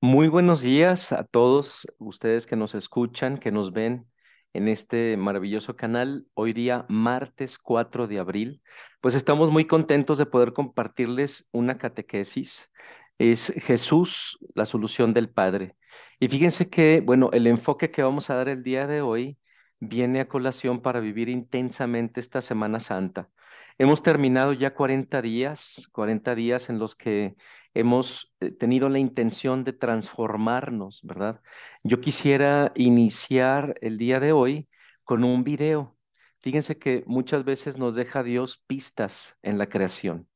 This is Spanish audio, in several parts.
Muy buenos días a todos ustedes que nos escuchan, que nos ven en este maravilloso canal. Hoy día, martes 4 de abril, pues estamos muy contentos de poder compartirles una catequesis. Es Jesús, la solución del Padre. Y fíjense que, bueno, el enfoque que vamos a dar el día de hoy viene a colación para vivir intensamente esta Semana Santa. Hemos terminado ya 40 días, 40 días en los que hemos eh, tenido la intención de transformarnos, ¿verdad? Yo quisiera iniciar el día de hoy con un video. Fíjense que muchas veces nos deja Dios pistas en la creación.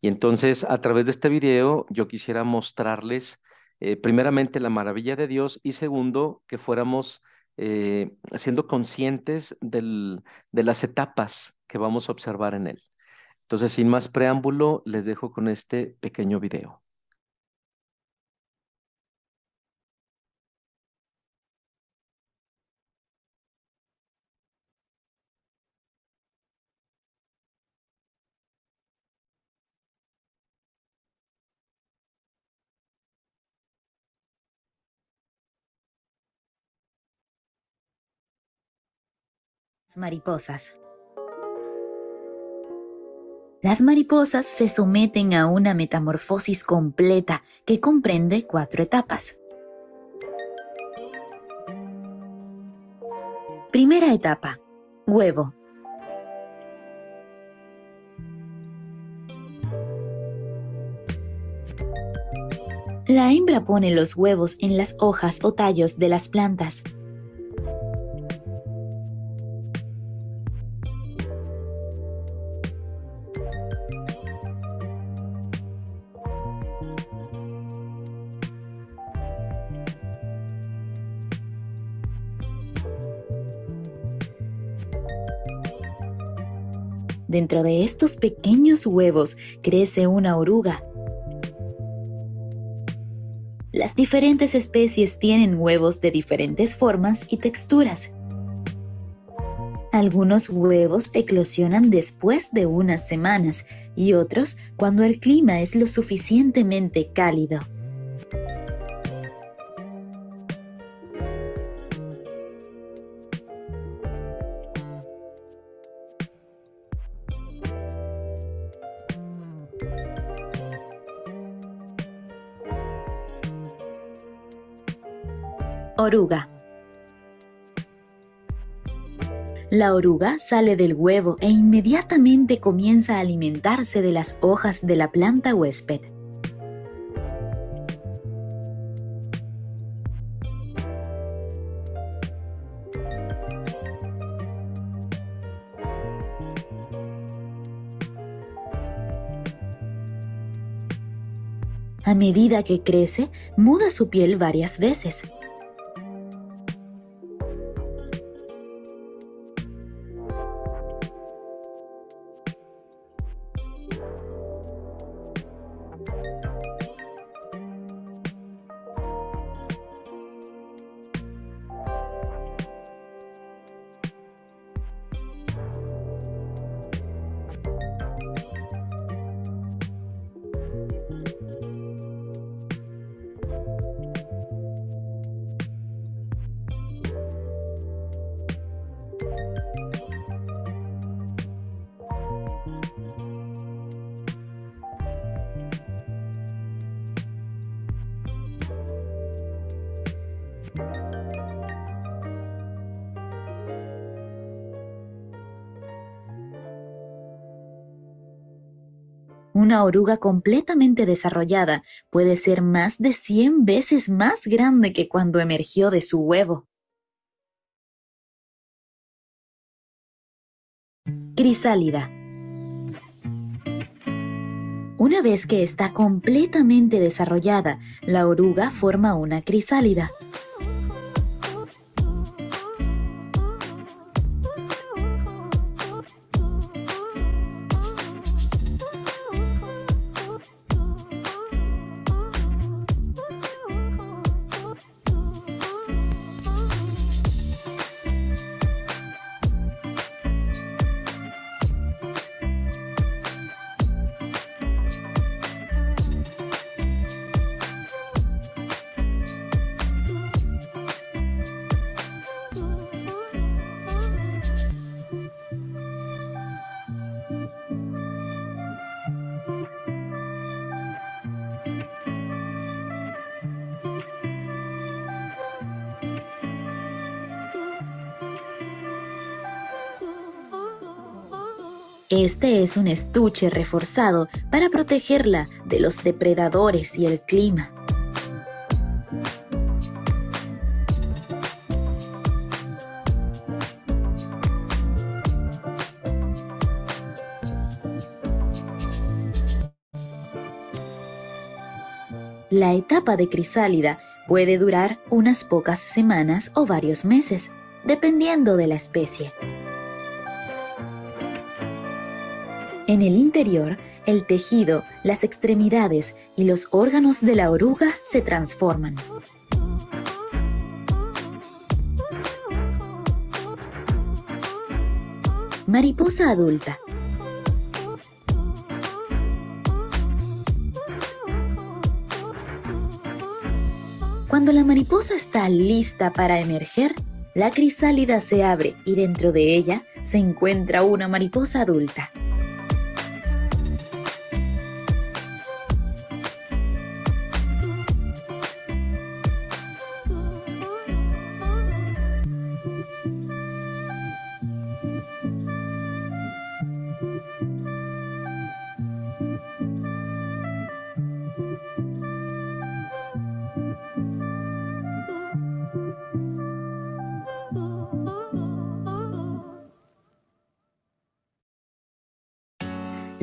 Y entonces, a través de este video, yo quisiera mostrarles, eh, primeramente, la maravilla de Dios y segundo, que fuéramos eh, siendo conscientes de las etapas que vamos a observar en él. Entonces, sin más preámbulo, les dejo con este pequeño video. mariposas. Las mariposas se someten a una metamorfosis completa que comprende cuatro etapas. Primera etapa, huevo. La hembra pone los huevos en las hojas o tallos de las plantas Dentro de estos pequeños huevos crece una oruga. Las diferentes especies tienen huevos de diferentes formas y texturas. Algunos huevos eclosionan después de unas semanas y otros cuando el clima es lo suficientemente cálido. Oruga. La oruga sale del huevo e inmediatamente comienza a alimentarse de las hojas de la planta huésped. A medida que crece, muda su piel varias veces, oruga completamente desarrollada puede ser más de 100 veces más grande que cuando emergió de su huevo. Crisálida. Una vez que está completamente desarrollada, la oruga forma una crisálida. Este es un estuche reforzado para protegerla de los depredadores y el clima. La etapa de crisálida puede durar unas pocas semanas o varios meses, dependiendo de la especie. En el interior, el tejido, las extremidades y los órganos de la oruga se transforman. Mariposa adulta. Cuando la mariposa está lista para emerger, la crisálida se abre y dentro de ella se encuentra una mariposa adulta.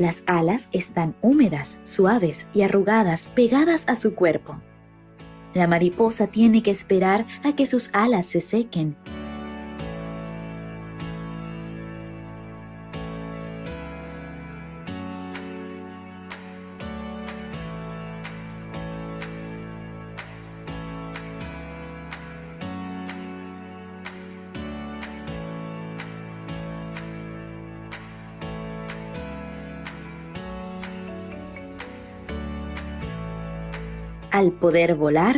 Las alas están húmedas, suaves y arrugadas pegadas a su cuerpo. La mariposa tiene que esperar a que sus alas se sequen al poder volar,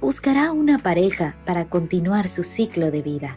buscará una pareja para continuar su ciclo de vida.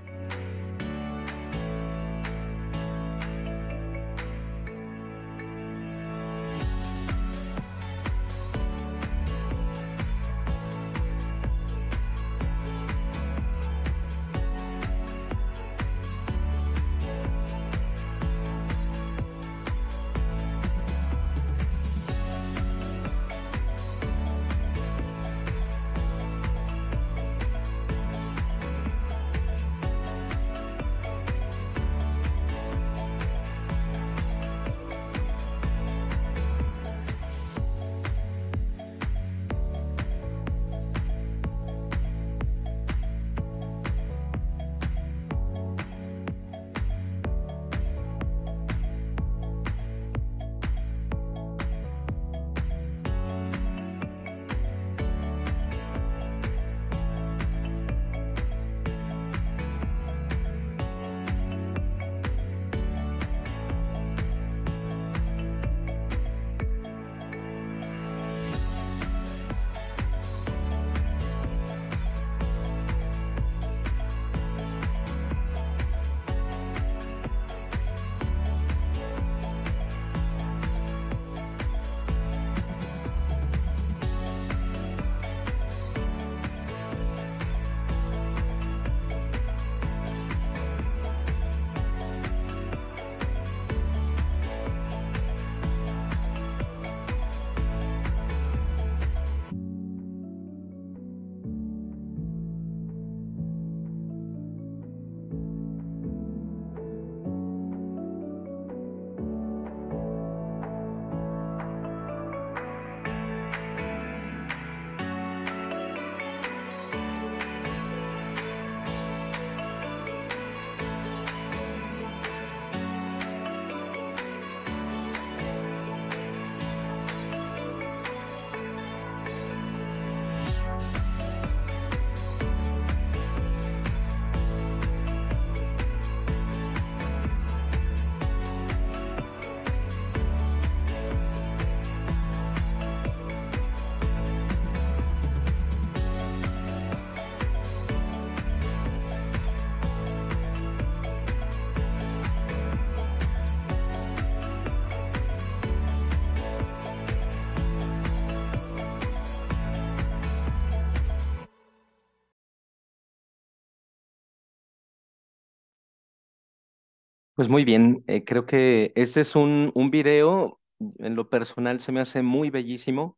Pues muy bien, eh, creo que este es un, un video, en lo personal se me hace muy bellísimo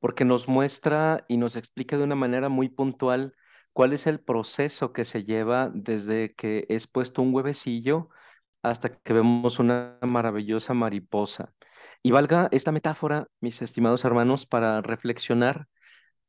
porque nos muestra y nos explica de una manera muy puntual cuál es el proceso que se lleva desde que es puesto un huevecillo hasta que vemos una maravillosa mariposa. Y valga esta metáfora, mis estimados hermanos, para reflexionar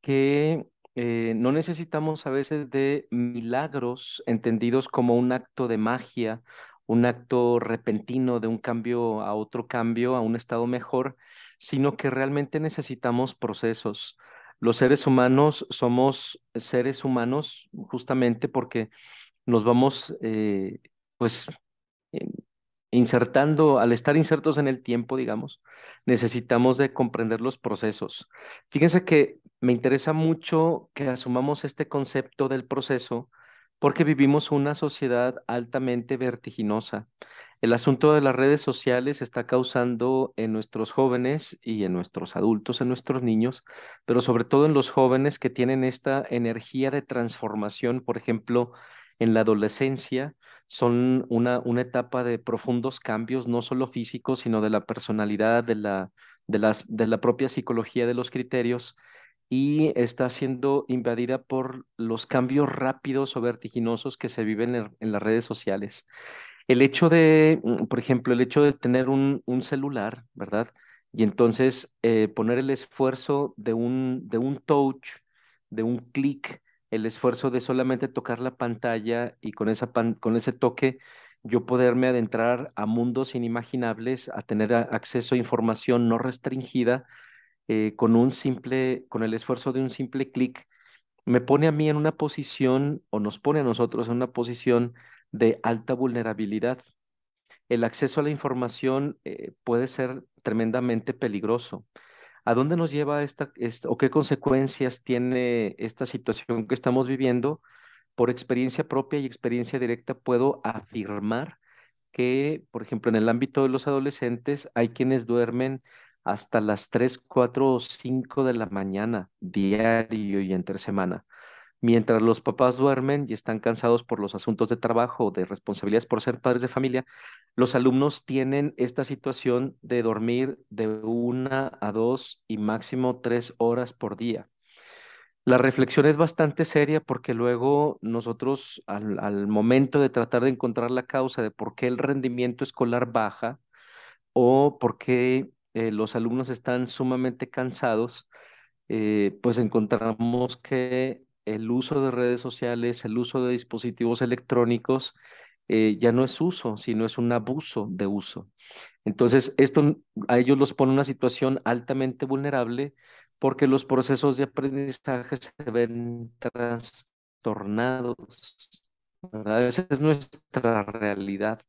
que eh, no necesitamos a veces de milagros entendidos como un acto de magia un acto repentino de un cambio a otro cambio, a un estado mejor, sino que realmente necesitamos procesos. Los seres humanos somos seres humanos justamente porque nos vamos, eh, pues, eh, insertando, al estar insertos en el tiempo, digamos, necesitamos de comprender los procesos. Fíjense que me interesa mucho que asumamos este concepto del proceso porque vivimos una sociedad altamente vertiginosa. El asunto de las redes sociales está causando en nuestros jóvenes y en nuestros adultos, en nuestros niños, pero sobre todo en los jóvenes que tienen esta energía de transformación, por ejemplo, en la adolescencia, son una, una etapa de profundos cambios, no solo físicos, sino de la personalidad, de la, de, las, de la propia psicología, de los criterios y está siendo invadida por los cambios rápidos o vertiginosos que se viven en, las redes sociales. El hecho de, mm, por ejemplo, el hecho de tener un, celular, ¿verdad? Y entonces eh, poner el esfuerzo de un, de un touch, de un clic, el esfuerzo de solamente tocar la pantalla y con, esa con ese toque yo poderme adentrar a mundos inimaginables, a tener acceso a información no restringida, eh, con un simple, con el esfuerzo de un simple clic, me pone a mí en una posición o nos pone a nosotros en una posición de alta vulnerabilidad. El acceso a la información eh, puede ser tremendamente peligroso. ¿A dónde nos lleva esta, o qué consecuencias tiene esta situación que estamos viviendo? Por experiencia propia y experiencia directa puedo afirmar que, por ejemplo, en el ámbito de los adolescentes hay quienes duermen hasta las 3, 4 o 5 de la mañana, diario y entre semana. Mientras los papás duermen y están cansados por los asuntos de trabajo, o de responsabilidades por ser padres de familia, los alumnos tienen esta situación de dormir de una a dos y máximo tres horas por día. La reflexión es bastante seria porque luego nosotros al, al momento de tratar de encontrar la causa de por qué el rendimiento escolar baja o por qué eh, los alumnos están sumamente cansados, eh, pues encontramos que el uso de redes sociales, el uso de dispositivos electrónicos, eh, ya no es uso, sino es un abuso de uso. Entonces, esto a ellos los pone en una situación altamente vulnerable porque los procesos de aprendizaje se ven trastornados. Esa es nuestra realidad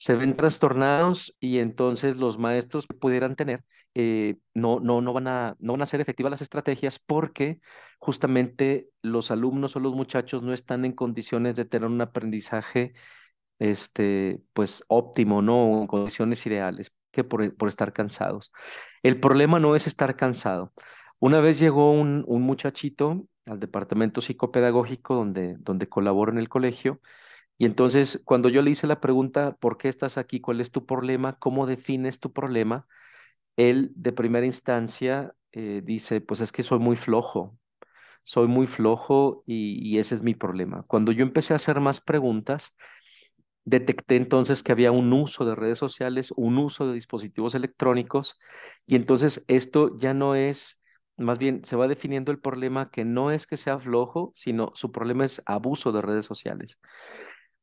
se ven trastornados y entonces los maestros que pudieran tener eh, no, no, no, van a, no van a ser efectivas las estrategias porque justamente los alumnos o los muchachos no están en condiciones de tener un aprendizaje este, pues óptimo, ¿no? En condiciones ideales, que por, estar cansados. El problema no es estar cansado. Una vez llegó un, muchachito al departamento psicopedagógico donde, donde colaboro en el colegio, y entonces, cuando yo le hice la pregunta, ¿por qué estás aquí? ¿Cuál es tu problema? ¿Cómo defines tu problema? Él, de primera instancia, eh, dice, pues es que soy muy flojo, soy muy flojo y ese es mi problema. Cuando yo empecé a hacer más preguntas, detecté entonces que había un uso de redes sociales, un uso de dispositivos electrónicos, y entonces esto ya no es, más bien se va definiendo el problema que no es que sea flojo, sino su problema es abuso de redes sociales.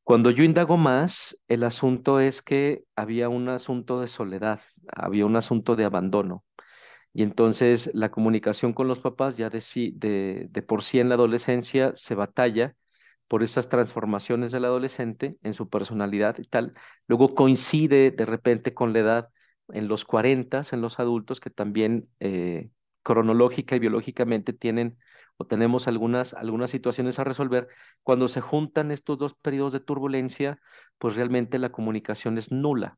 Cuando yo indago más, el asunto es que había un asunto de soledad, había un asunto de abandono. Y entonces la comunicación con los papás ya de, de por sí en la adolescencia se batalla por esas transformaciones del adolescente en su personalidad y tal. Luego coincide de repente con la edad en los 40, en los adultos, que también eh, cronológica y biológicamente tienen o tenemos algunas, algunas situaciones a resolver, cuando se juntan estos dos periodos de turbulencia, pues realmente la comunicación es nula.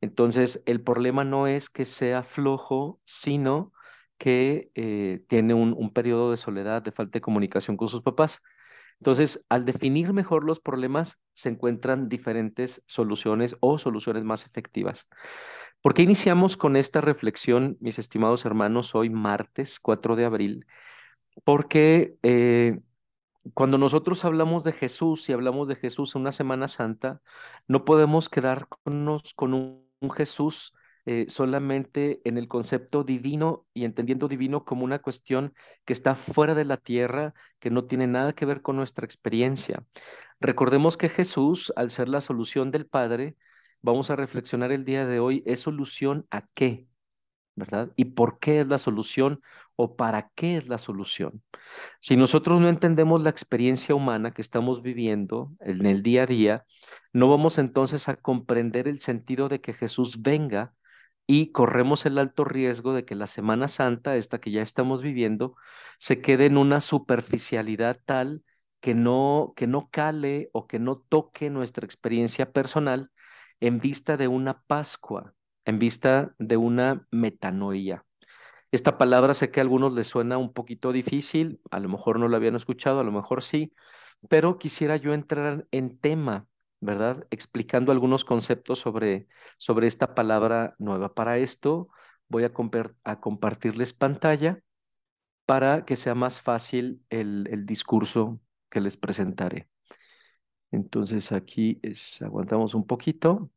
Entonces, el problema no es que sea flojo, sino que eh, tiene un, un periodo de soledad, de falta de comunicación con sus papás. Entonces, al definir mejor los problemas, se encuentran diferentes soluciones o soluciones más efectivas. ¿Por qué iniciamos con esta reflexión, mis estimados hermanos, hoy martes 4 de abril? Porque eh, cuando nosotros hablamos de Jesús y hablamos de Jesús en una Semana Santa, no podemos quedarnos con un, Jesús eh, solamente en el concepto divino y entendiendo divino como una cuestión que está fuera de la tierra, que no tiene nada que ver con nuestra experiencia. Recordemos que Jesús, al ser la solución del Padre, vamos a reflexionar el día de hoy es solución a qué, ¿verdad? ¿Y por qué es la solución o para qué es la solución? Si nosotros no entendemos la experiencia humana que estamos viviendo en el día a día, no vamos entonces a comprender el sentido de que Jesús venga y corremos el alto riesgo de que la Semana Santa, esta que ya estamos viviendo, se quede en una superficialidad tal que no, que no cale o que no toque nuestra experiencia personal en vista de una Pascua, en vista de una metanoía. Esta palabra sé que a algunos les suena un poquito difícil, a lo mejor no la habían escuchado, a lo mejor sí, pero quisiera yo entrar en tema, ¿verdad? Explicando algunos conceptos sobre, sobre esta palabra nueva. Para esto voy a, a compartirles pantalla para que sea más fácil el, el discurso que les presentaré. Entonces aquí aguantamos un poquito.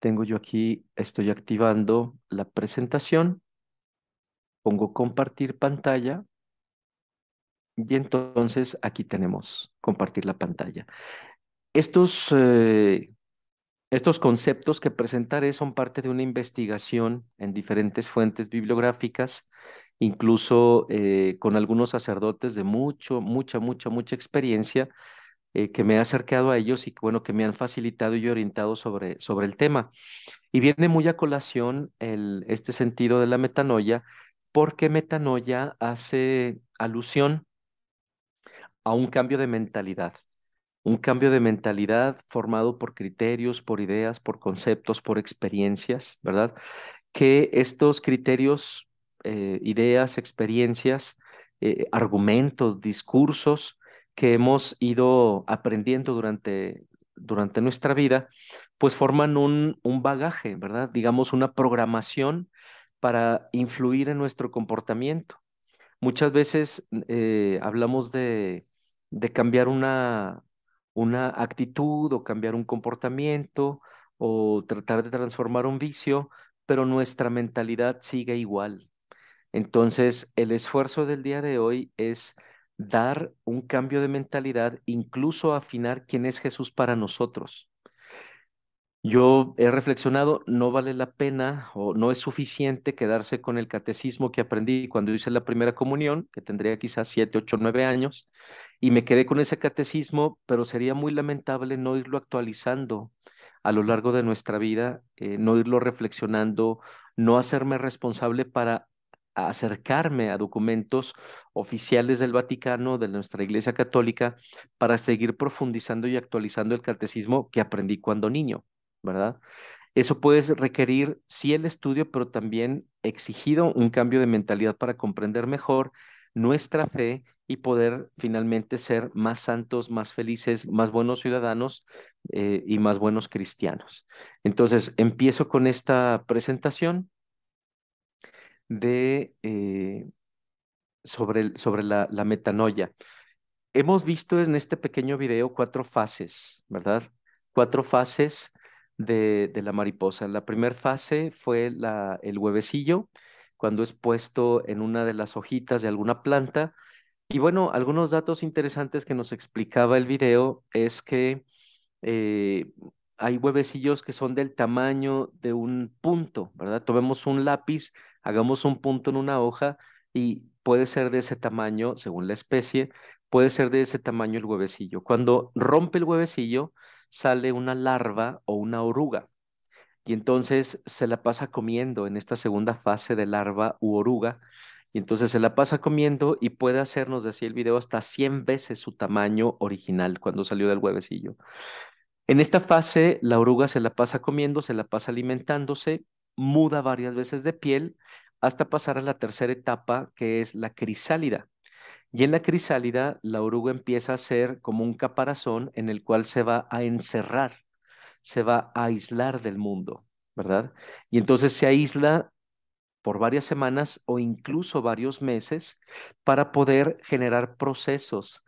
Tengo yo aquí, estoy activando la presentación. Pongo compartir pantalla. Y entonces aquí tenemos compartir la pantalla. Estos, eh, estos conceptos que presentaré son parte de una investigación en diferentes fuentes bibliográficas, incluso eh, con algunos sacerdotes de mucho, mucha, mucha, mucha experiencia, eh, que me ha acercado a ellos y que, bueno, que me han facilitado y orientado sobre, sobre el tema. Y viene muy a colación el, este sentido de la metanoia, porque metanoia hace alusión a un cambio de mentalidad, un cambio de mentalidad formado por criterios, por ideas, por conceptos, por experiencias, ¿verdad? Que estos criterios, eh, ideas, experiencias, eh, argumentos, discursos, que hemos ido aprendiendo durante, durante nuestra vida, pues forman un, un bagaje, ¿verdad? Digamos, una programación para influir en nuestro comportamiento. Muchas veces eh, hablamos de, cambiar una, una actitud o cambiar un comportamiento o tratar de transformar un vicio, pero nuestra mentalidad sigue igual. Entonces, el esfuerzo del día de hoy es dar un cambio de mentalidad, incluso afinar quién es Jesús para nosotros. Yo he reflexionado, no vale la pena o no es suficiente quedarse con el catecismo que aprendí cuando hice la primera comunión, que tendría quizás siete, ocho, nueve años, y me quedé con ese catecismo, pero sería muy lamentable no irlo actualizando a lo largo de nuestra vida, eh, no irlo reflexionando, no hacerme responsable para acercarme a documentos oficiales del Vaticano, de nuestra Iglesia Católica, para seguir profundizando y actualizando el catecismo que aprendí cuando niño, ¿verdad? Eso puede requerir, sí, el estudio, pero también exigido un cambio de mentalidad para comprender mejor nuestra fe y poder finalmente ser más santos, más felices, más buenos ciudadanos eh, y más buenos cristianos. Entonces, empiezo con esta presentación de, eh, sobre, la, la metanoia. Hemos visto en este pequeño video cuatro fases, ¿verdad? Cuatro fases de, la mariposa. La primera fase fue la, el huevecillo, cuando es puesto en una de las hojitas de alguna planta. Y bueno, algunos datos interesantes que nos explicaba el video es que eh, hay huevecillos que son del tamaño de un punto, ¿verdad? Tomemos un lápiz, hagamos un punto en una hoja y puede ser de ese tamaño, según la especie, puede ser de ese tamaño el huevecillo. Cuando rompe el huevecillo, sale una larva o una oruga. Y entonces se la pasa comiendo en esta segunda fase de larva u oruga. Y entonces se la pasa comiendo y puede hacernos, decía el video, hasta 100 veces su tamaño original cuando salió del huevecillo. En esta fase, la oruga se la pasa comiendo, se la pasa alimentándose, muda varias veces de piel, hasta pasar a la tercera etapa, que es la crisálida. Y en la crisálida, la oruga empieza a ser como un caparazón en el cual se va a encerrar, se va a aislar del mundo, ¿verdad? Y entonces se aísla por varias semanas o incluso varios meses para poder generar procesos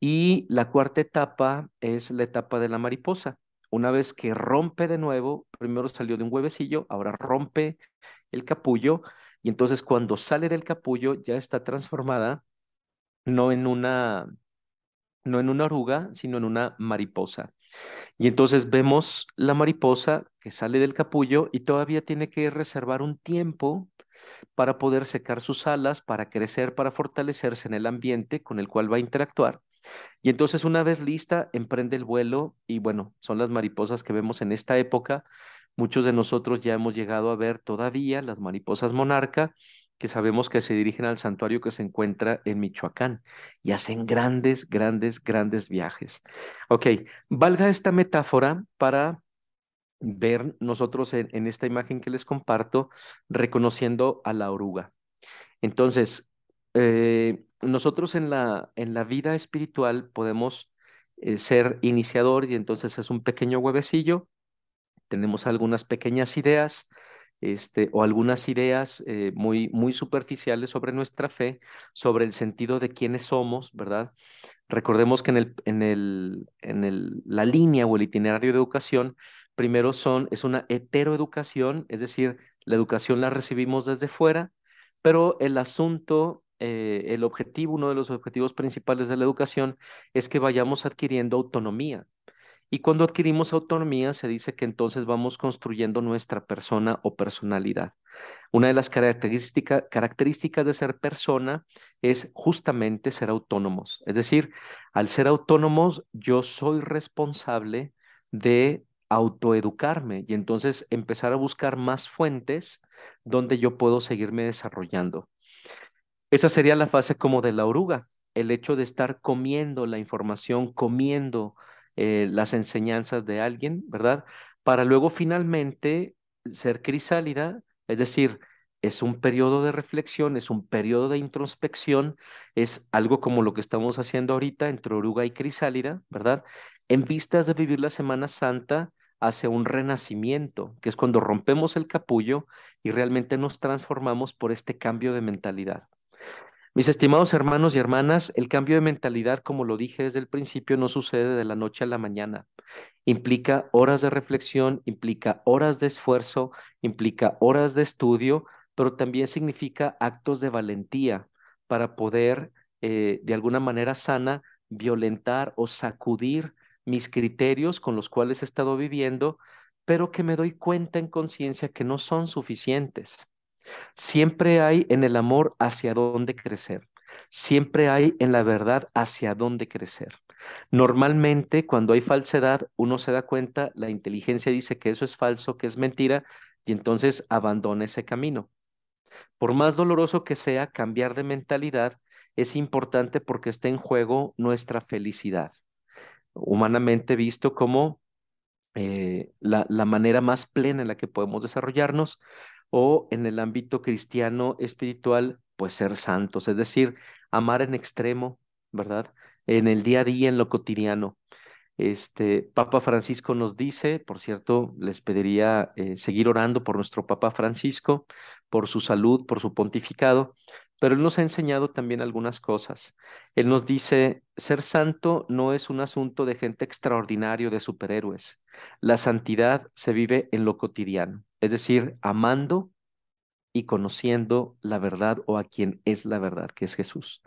y la cuarta etapa es la etapa de la mariposa. Una vez que rompe de nuevo, primero salió de un huevecillo, ahora rompe el capullo y entonces cuando sale del capullo ya está transformada no en una no en una oruga, sino en una mariposa. Y entonces vemos la mariposa que sale del capullo y todavía tiene que reservar un tiempo para poder secar sus alas, para crecer, para fortalecerse en el ambiente con el cual va a interactuar. Y entonces una vez lista, emprende el vuelo y bueno, son las mariposas que vemos en esta época. Muchos de nosotros ya hemos llegado a ver todavía las mariposas monarca, que sabemos que se dirigen al santuario que se encuentra en Michoacán y hacen grandes, grandes, grandes viajes. Ok, valga esta metáfora para ver nosotros en, esta imagen que les comparto, reconociendo a la oruga. Entonces, eh, nosotros en la, en la vida espiritual podemos eh, ser iniciadores y entonces es un pequeño huevecillo, tenemos algunas pequeñas ideas, este, o algunas ideas eh, muy, muy superficiales sobre nuestra fe, sobre el sentido de quiénes somos, ¿verdad? Recordemos que en, el, en, el, en la línea o el itinerario de educación, primero son, es una heteroeducación, es decir, la educación la recibimos desde fuera, pero el asunto eh, el objetivo, uno de los objetivos principales de la educación es que vayamos adquiriendo autonomía. Y cuando adquirimos autonomía, se dice que entonces vamos construyendo nuestra persona o personalidad. Una de las características de ser persona es justamente ser autónomos. Es decir, al ser autónomos, yo soy responsable de autoeducarme y entonces empezar a buscar más fuentes donde yo puedo seguirme desarrollando. Esa sería la fase como de la oruga, el hecho de estar comiendo la información, comiendo eh, las enseñanzas de alguien, ¿verdad? Para luego finalmente ser crisálida, es decir, es un periodo de reflexión, es un periodo de introspección, es algo como lo que estamos haciendo ahorita entre oruga y crisálida, ¿verdad? En vistas de vivir la Semana Santa hacia un renacimiento, que es cuando rompemos el capullo y realmente nos transformamos por este cambio de mentalidad. Mis estimados hermanos y hermanas, el cambio de mentalidad, como lo dije desde el principio, no sucede de la noche a la mañana. Implica horas de reflexión, implica horas de esfuerzo, implica horas de estudio, pero también significa actos de valentía para poder, eh, de alguna manera sana, violentar o sacudir mis criterios con los cuales he estado viviendo, pero que me doy cuenta en conciencia que no son suficientes Siempre hay en el amor hacia dónde crecer. Siempre hay en la verdad hacia dónde crecer. Normalmente cuando hay falsedad, uno se da cuenta, la inteligencia dice que eso es falso, que es mentira, y entonces abandona ese camino. Por más doloroso que sea, cambiar de mentalidad es importante porque está en juego nuestra felicidad. Humanamente visto como eh, la, la manera más plena en la que podemos desarrollarnos, o en el ámbito cristiano espiritual, pues ser santos, es decir, amar en extremo, ¿verdad? En el día a día, en lo cotidiano. Este Papa Francisco nos dice, por cierto, les pediría eh, seguir orando por nuestro Papa Francisco, por su salud, por su pontificado, pero Él nos ha enseñado también algunas cosas. Él nos dice, ser santo no es un asunto de gente extraordinario, de superhéroes. La santidad se vive en lo cotidiano, es decir, amando y conociendo la verdad o a quien es la verdad, que es Jesús.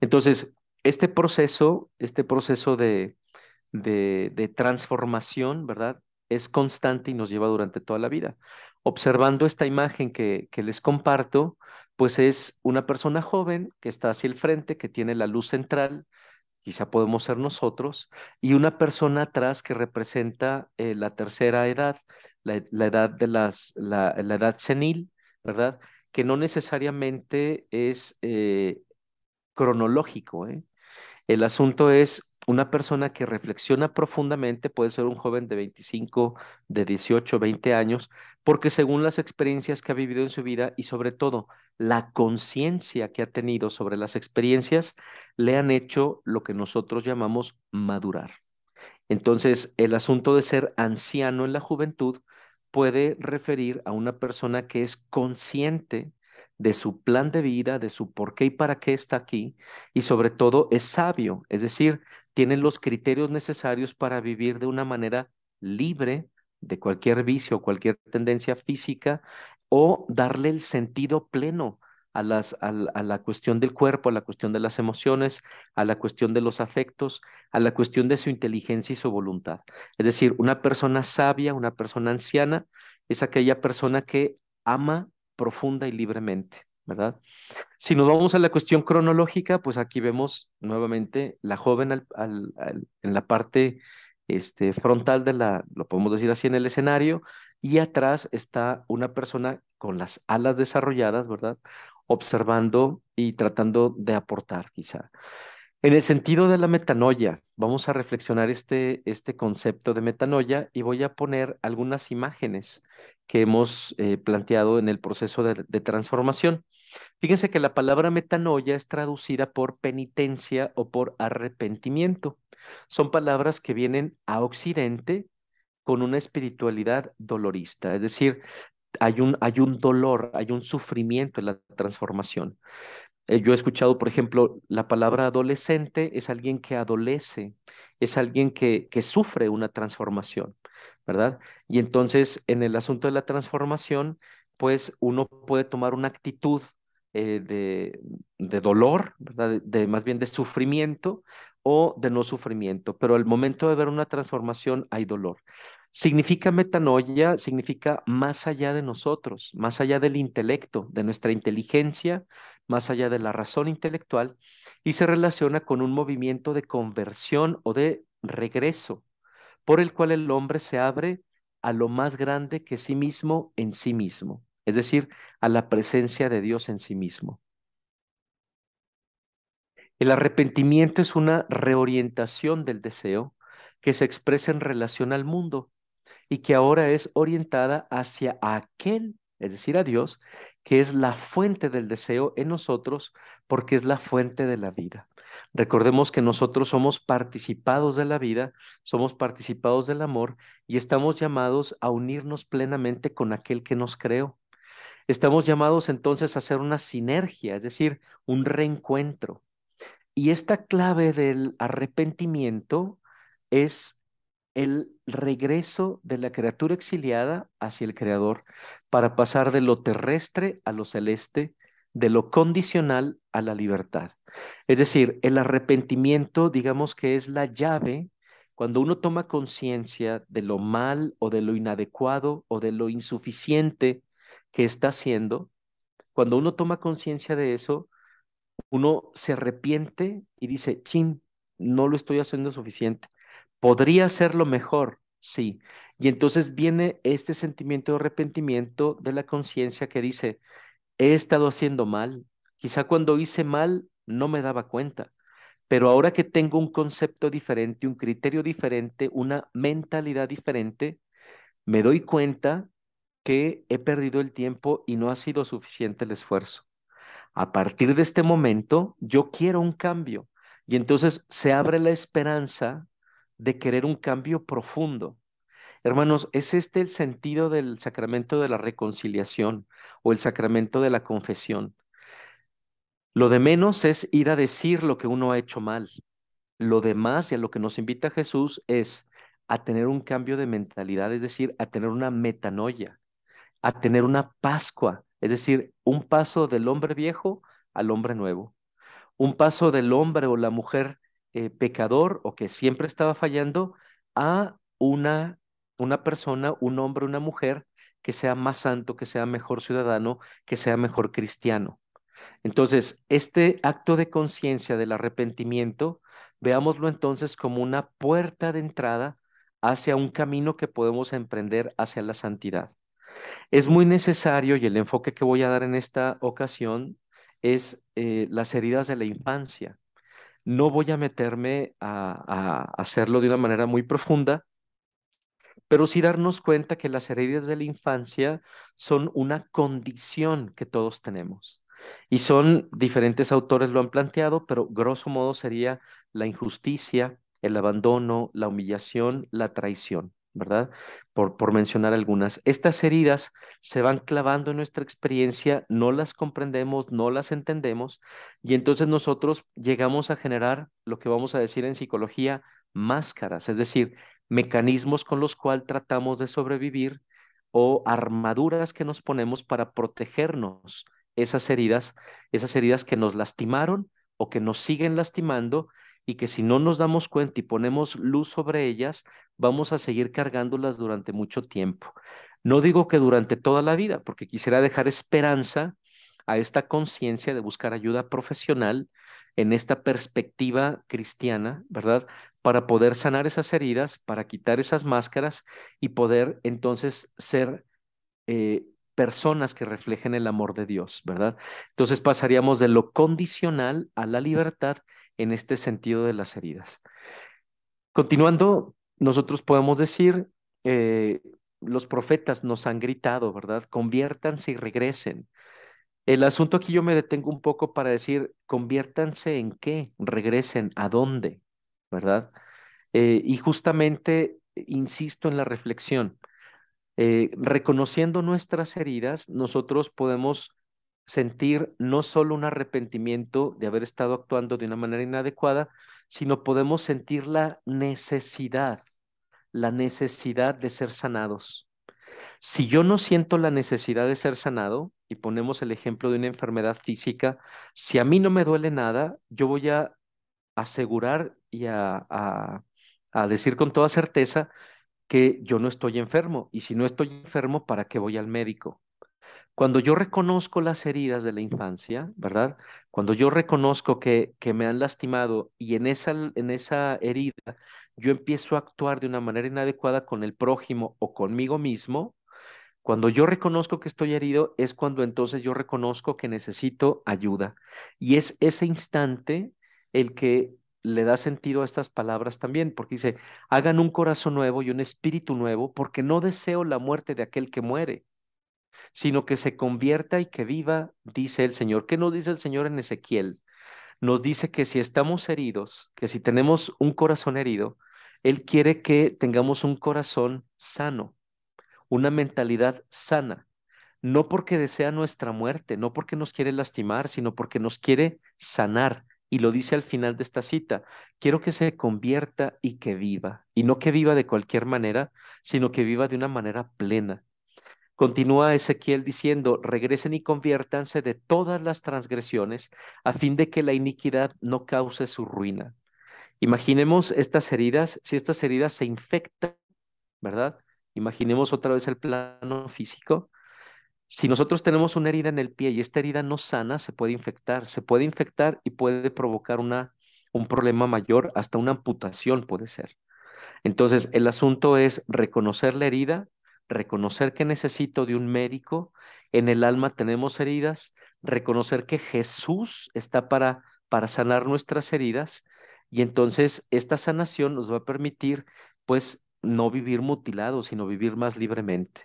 Entonces, este proceso, este proceso de, de, transformación, ¿verdad? Es constante y nos lleva durante toda la vida. Observando esta imagen que, que les comparto, pues es una persona joven que está hacia el frente, que tiene la luz central, quizá podemos ser nosotros, y una persona atrás que representa eh, la tercera edad, la, edad de las, la, edad senil, ¿verdad? Que no necesariamente es eh, cronológico. ¿eh? El asunto es una persona que reflexiona profundamente puede ser un joven de 25, de 18, 20 años, porque según las experiencias que ha vivido en su vida y sobre todo la conciencia que ha tenido sobre las experiencias, le han hecho lo que nosotros llamamos madurar. Entonces, el asunto de ser anciano en la juventud puede referir a una persona que es consciente de su plan de vida, de su por qué y para qué está aquí, y sobre todo es sabio, es decir, tienen los criterios necesarios para vivir de una manera libre de cualquier vicio, cualquier tendencia física, o darle el sentido pleno a, a, la cuestión del cuerpo, a la cuestión de las emociones, a la cuestión de los afectos, a la cuestión de su inteligencia y su voluntad. Es decir, una persona sabia, una persona anciana, es aquella persona que ama profunda y libremente. ¿verdad? Si nos vamos a la cuestión cronológica, pues aquí vemos nuevamente la joven en la parte este, frontal de la, lo podemos decir así, en el escenario, y atrás está una persona con las alas desarrolladas, ¿verdad? Observando y tratando de aportar, quizá. En el sentido de la metanoia, vamos a reflexionar este, este concepto de metanoia y voy a poner algunas imágenes que hemos eh, planteado en el proceso de transformación. Fíjense que la palabra metanoia es traducida por penitencia o por arrepentimiento. Son palabras que vienen a Occidente con una espiritualidad dolorista, es decir, hay un, hay un dolor, hay un sufrimiento en la transformación. Eh, yo he escuchado, por ejemplo, la palabra adolescente es alguien que adolece, es alguien que, que sufre una transformación, ¿verdad? Y entonces, en el asunto de la transformación, pues uno puede tomar una actitud eh, de, dolor, De, más bien de sufrimiento o de no sufrimiento, pero al momento de ver una transformación hay dolor. Significa metanoia, significa más allá de nosotros, más allá del intelecto, de nuestra inteligencia, más allá de la razón intelectual, y se relaciona con un movimiento de conversión o de regreso, por el cual el hombre se abre a lo más grande que sí mismo en sí mismo es decir, a la presencia de Dios en sí mismo. El arrepentimiento es una reorientación del deseo que se expresa en relación al mundo y que ahora es orientada hacia aquel, es decir, a Dios, que es la fuente del deseo en nosotros porque es la fuente de la vida. Recordemos que nosotros somos participados de la vida, somos participados del amor y estamos llamados a unirnos plenamente con aquel que nos creó. Estamos llamados entonces a hacer una sinergia, es decir, un reencuentro. Y esta clave del arrepentimiento es el regreso de la criatura exiliada hacia el Creador para pasar de lo terrestre a lo celeste, de lo condicional a la libertad. Es decir, el arrepentimiento, digamos que es la llave cuando uno toma conciencia de lo mal o de lo inadecuado o de lo insuficiente que está haciendo, cuando uno toma conciencia de eso, uno se arrepiente y dice, chin, no lo estoy haciendo suficiente. Podría hacerlo mejor, sí. Y entonces viene este sentimiento de arrepentimiento de la conciencia que dice, he estado haciendo mal. Quizá cuando hice mal no me daba cuenta, pero ahora que tengo un concepto diferente, un criterio diferente, una mentalidad diferente, me doy cuenta que he perdido el tiempo y no ha sido suficiente el esfuerzo. A partir de este momento, yo quiero un cambio. Y entonces se abre la esperanza de querer un cambio profundo. Hermanos, es este el sentido del sacramento de la reconciliación o el sacramento de la confesión. Lo de menos es ir a decir lo que uno ha hecho mal. Lo demás y a lo que nos invita Jesús es a tener un cambio de mentalidad, es decir, a tener una metanoia, a tener una Pascua, es decir, un paso del hombre viejo al hombre nuevo, un paso del hombre o la mujer eh, pecador o que siempre estaba fallando a una, una persona, un hombre, una mujer que sea más santo, que sea mejor ciudadano, que sea mejor cristiano. Entonces, este acto de conciencia del arrepentimiento, veámoslo entonces como una puerta de entrada hacia un camino que podemos emprender hacia la santidad. Es muy necesario y el enfoque que voy a dar en esta ocasión es eh, las heridas de la infancia. No voy a meterme a, a hacerlo de una manera muy profunda, pero sí darnos cuenta que las heridas de la infancia son una condición que todos tenemos. Y son, diferentes autores lo han planteado, pero grosso modo sería la injusticia, el abandono, la humillación, la traición. ¿verdad? Por, por mencionar algunas. Estas heridas se van clavando en nuestra experiencia, no las comprendemos, no las entendemos, y entonces nosotros llegamos a generar lo que vamos a decir en psicología, máscaras, es decir, mecanismos con los cuales tratamos de sobrevivir o armaduras que nos ponemos para protegernos esas heridas, esas heridas que nos lastimaron o que nos siguen lastimando y que si no nos damos cuenta y ponemos luz sobre ellas, vamos a seguir cargándolas durante mucho tiempo. No digo que durante toda la vida, porque quisiera dejar esperanza a esta conciencia de buscar ayuda profesional en esta perspectiva cristiana, ¿verdad? Para poder sanar esas heridas, para quitar esas máscaras y poder entonces ser eh, personas que reflejen el amor de Dios, ¿verdad? Entonces pasaríamos de lo condicional a la libertad en este sentido de las heridas. Continuando, nosotros podemos decir, eh, los profetas nos han gritado, ¿verdad? Conviértanse y regresen. El asunto aquí yo me detengo un poco para decir, conviértanse en qué, regresen, a dónde, ¿verdad? Eh, y justamente insisto en la reflexión. Eh, reconociendo nuestras heridas, nosotros podemos sentir no solo un arrepentimiento de haber estado actuando de una manera inadecuada, sino podemos sentir la necesidad, la necesidad de ser sanados. Si yo no siento la necesidad de ser sanado, y ponemos el ejemplo de una enfermedad física, si a mí no me duele nada, yo voy a asegurar y a, a, decir con toda certeza que yo no estoy enfermo. Y si no estoy enfermo, ¿para qué voy al médico? Cuando yo reconozco las heridas de la infancia, ¿verdad? Cuando yo reconozco que, que me han lastimado y en esa, en esa herida yo empiezo a actuar de una manera inadecuada con el prójimo o conmigo mismo, cuando yo reconozco que estoy herido es cuando entonces yo reconozco que necesito ayuda. Y es ese instante el que le da sentido a estas palabras también, porque dice, hagan un corazón nuevo y un espíritu nuevo, porque no deseo la muerte de aquel que muere, sino que se convierta y que viva, dice el Señor. ¿Qué nos dice el Señor en Ezequiel? Nos dice que si estamos heridos, que si tenemos un corazón herido, Él quiere que tengamos un corazón sano, una mentalidad sana, no porque desea nuestra muerte, no porque nos quiere lastimar, sino porque nos quiere sanar. Y lo dice al final de esta cita, quiero que se convierta y que viva, y no que viva de cualquier manera, sino que viva de una manera plena, Continúa Ezequiel diciendo, regresen y conviértanse de todas las transgresiones a fin de que la iniquidad no cause su ruina. Imaginemos estas heridas, si estas heridas se infectan, ¿verdad? Imaginemos otra vez el plano físico. Si nosotros tenemos una herida en el pie y esta herida no sana, se puede infectar, se puede infectar y puede provocar una, un problema mayor, hasta una amputación puede ser. Entonces, el asunto es reconocer la herida, reconocer que necesito de un médico, en el alma tenemos heridas, reconocer que Jesús está para, para sanar nuestras heridas y entonces esta sanación nos va a permitir pues no vivir mutilados, sino vivir más libremente.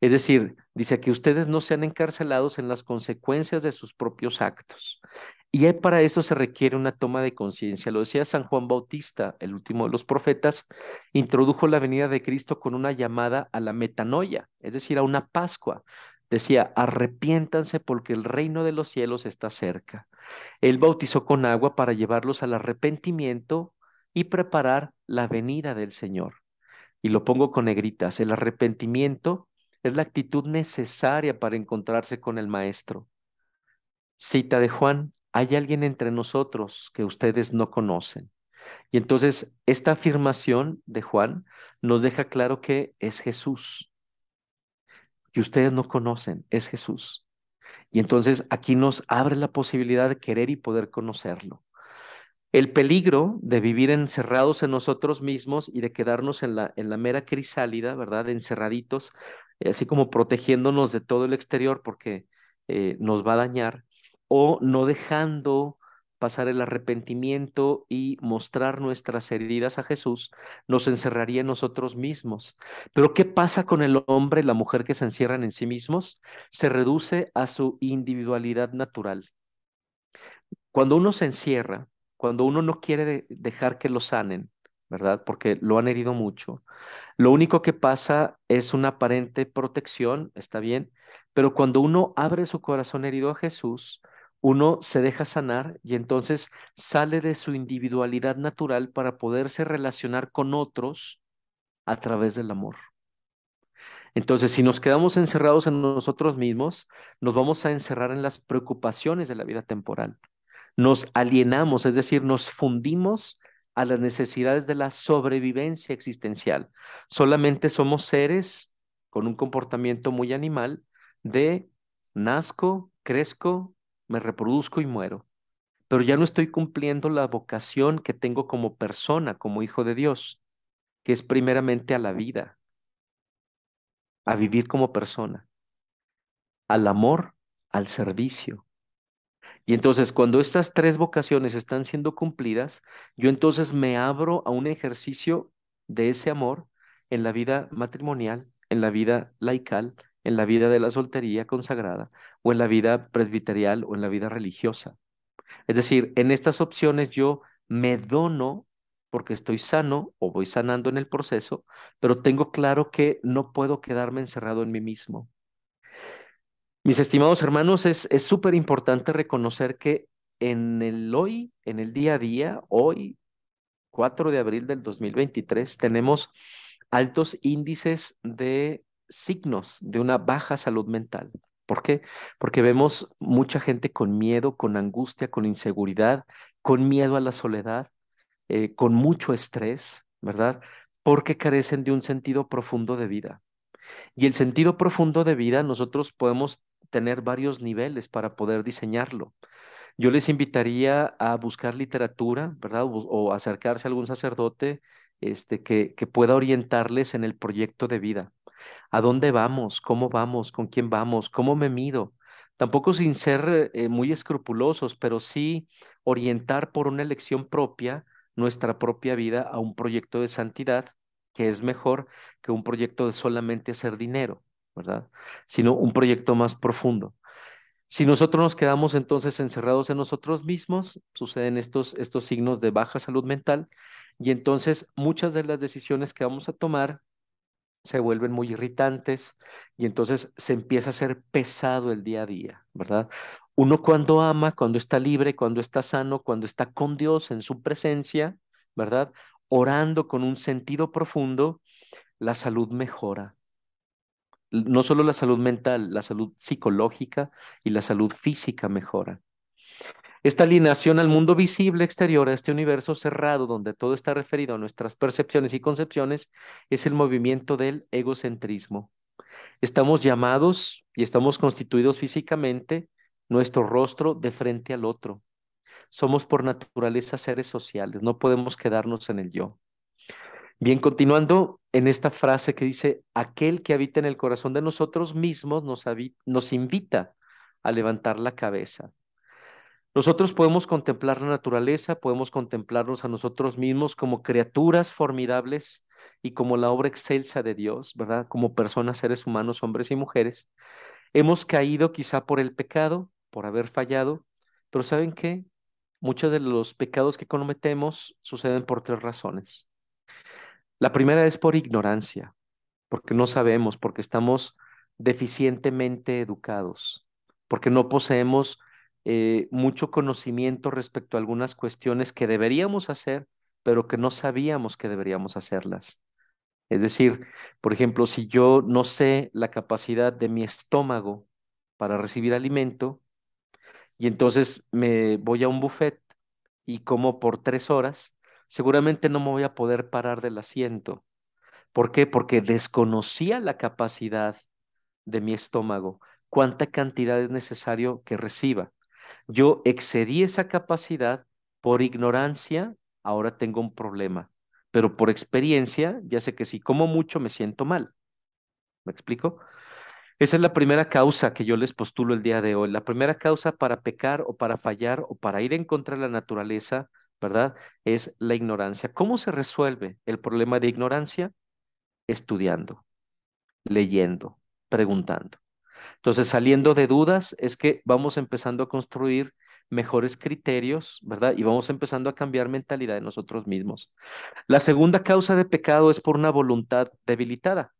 Es decir, dice que ustedes no sean encarcelados en las consecuencias de sus propios actos. Y para eso se requiere una toma de conciencia. Lo decía San Juan Bautista, el último de los profetas, introdujo la venida de Cristo con una llamada a la metanoia, es decir, a una Pascua. Decía, arrepiéntanse porque el reino de los cielos está cerca. Él bautizó con agua para llevarlos al arrepentimiento y preparar la venida del Señor. Y lo pongo con negritas, el arrepentimiento es la actitud necesaria para encontrarse con el Maestro. Cita de Juan hay alguien entre nosotros que ustedes no conocen. Y entonces esta afirmación de Juan nos deja claro que es Jesús, que ustedes no conocen, es Jesús. Y entonces aquí nos abre la posibilidad de querer y poder conocerlo. El peligro de vivir encerrados en nosotros mismos y de quedarnos en la, en la mera crisálida, ¿verdad? Encerraditos, así como protegiéndonos de todo el exterior porque eh, nos va a dañar, o no dejando pasar el arrepentimiento y mostrar nuestras heridas a Jesús, nos encerraría en nosotros mismos. Pero ¿qué pasa con el hombre y la mujer que se encierran en sí mismos? Se reduce a su individualidad natural. Cuando uno se encierra, cuando uno no quiere dejar que lo sanen, ¿verdad? Porque lo han herido mucho. Lo único que pasa es una aparente protección, está bien, pero cuando uno abre su corazón herido a Jesús, uno se deja sanar y entonces sale de su individualidad natural para poderse relacionar con otros a través del amor. Entonces, si nos quedamos encerrados en nosotros mismos, nos vamos a encerrar en las preocupaciones de la vida temporal. Nos alienamos, es decir, nos fundimos a las necesidades de la sobrevivencia existencial. Solamente somos seres con un comportamiento muy animal de nazco, crezco, me reproduzco y muero, pero ya no estoy cumpliendo la vocación que tengo como persona, como hijo de Dios, que es primeramente a la vida, a vivir como persona, al amor, al servicio. Y entonces cuando estas tres vocaciones están siendo cumplidas, yo entonces me abro a un ejercicio de ese amor en la vida matrimonial, en la vida laical, en la vida de la soltería consagrada o en la vida presbiterial o en la vida religiosa. Es decir, en estas opciones yo me dono porque estoy sano o voy sanando en el proceso, pero tengo claro que no puedo quedarme encerrado en mí mismo. Mis estimados hermanos, es súper importante reconocer que en el hoy, en el día a día, hoy, 4 de abril del 2023, tenemos altos índices de signos de una baja salud mental. ¿Por qué? Porque vemos mucha gente con miedo, con angustia, con inseguridad, con miedo a la soledad, eh, con mucho estrés, ¿verdad? Porque carecen de un sentido profundo de vida. Y el sentido profundo de vida nosotros podemos tener varios niveles para poder diseñarlo. Yo les invitaría a buscar literatura, ¿verdad? o acercarse a algún sacerdote este, que, pueda orientarles en el proyecto de vida. ¿A dónde vamos? ¿Cómo vamos? ¿Con quién vamos? ¿Cómo me mido? Tampoco sin ser eh, muy escrupulosos, pero sí orientar por una elección propia nuestra propia vida a un proyecto de santidad que es mejor que un proyecto de solamente hacer dinero, ¿verdad? Sino un proyecto más profundo. Si nosotros nos quedamos entonces encerrados en nosotros mismos, suceden estos, estos signos de baja salud mental y entonces muchas de las decisiones que vamos a tomar se vuelven muy irritantes y entonces se empieza a ser pesado el día a día, ¿verdad? Uno cuando ama, cuando está libre, cuando está sano, cuando está con Dios en su presencia, ¿verdad? Orando con un sentido profundo, la salud mejora. No solo la salud mental, la salud psicológica y la salud física mejora. Esta alineación al mundo visible exterior, a este universo cerrado donde todo está referido a nuestras percepciones y concepciones, es el movimiento del egocentrismo. Estamos llamados y estamos constituidos físicamente nuestro rostro de frente al otro. Somos por naturaleza seres sociales, no podemos quedarnos en el yo. Bien, continuando en esta frase que dice, aquel que habita en el corazón de nosotros mismos nos, nos invita a levantar la cabeza. Nosotros podemos contemplar la naturaleza, podemos contemplarnos a nosotros mismos como criaturas formidables y como la obra excelsa de Dios, ¿verdad? Como personas, seres humanos, hombres y mujeres. Hemos caído quizá por el pecado, por haber fallado, pero ¿saben qué? Muchos de los pecados que cometemos suceden por tres razones. La primera es por ignorancia, porque no sabemos, porque estamos deficientemente educados, porque no poseemos eh, mucho conocimiento respecto a algunas cuestiones que deberíamos hacer, pero que no sabíamos que deberíamos hacerlas. Es decir, por ejemplo, si yo no sé la capacidad de mi estómago para recibir alimento, y entonces me voy a un buffet y como por tres horas, seguramente no me voy a poder parar del asiento. ¿Por qué? Porque desconocía la capacidad de mi estómago, cuánta cantidad es necesario que reciba. Yo excedí esa capacidad por ignorancia, ahora tengo un problema, pero por experiencia ya sé que si como mucho me siento mal. ¿Me explico? Esa es la primera causa que yo les postulo el día de hoy. La primera causa para pecar o para fallar o para ir en contra de la naturaleza, ¿verdad? Es la ignorancia. ¿Cómo se resuelve el problema de ignorancia? Estudiando, leyendo, preguntando. Entonces, saliendo de dudas es que vamos empezando a construir mejores criterios, ¿verdad? Y vamos empezando a cambiar mentalidad de nosotros mismos. La segunda causa de pecado es por una voluntad debilitada.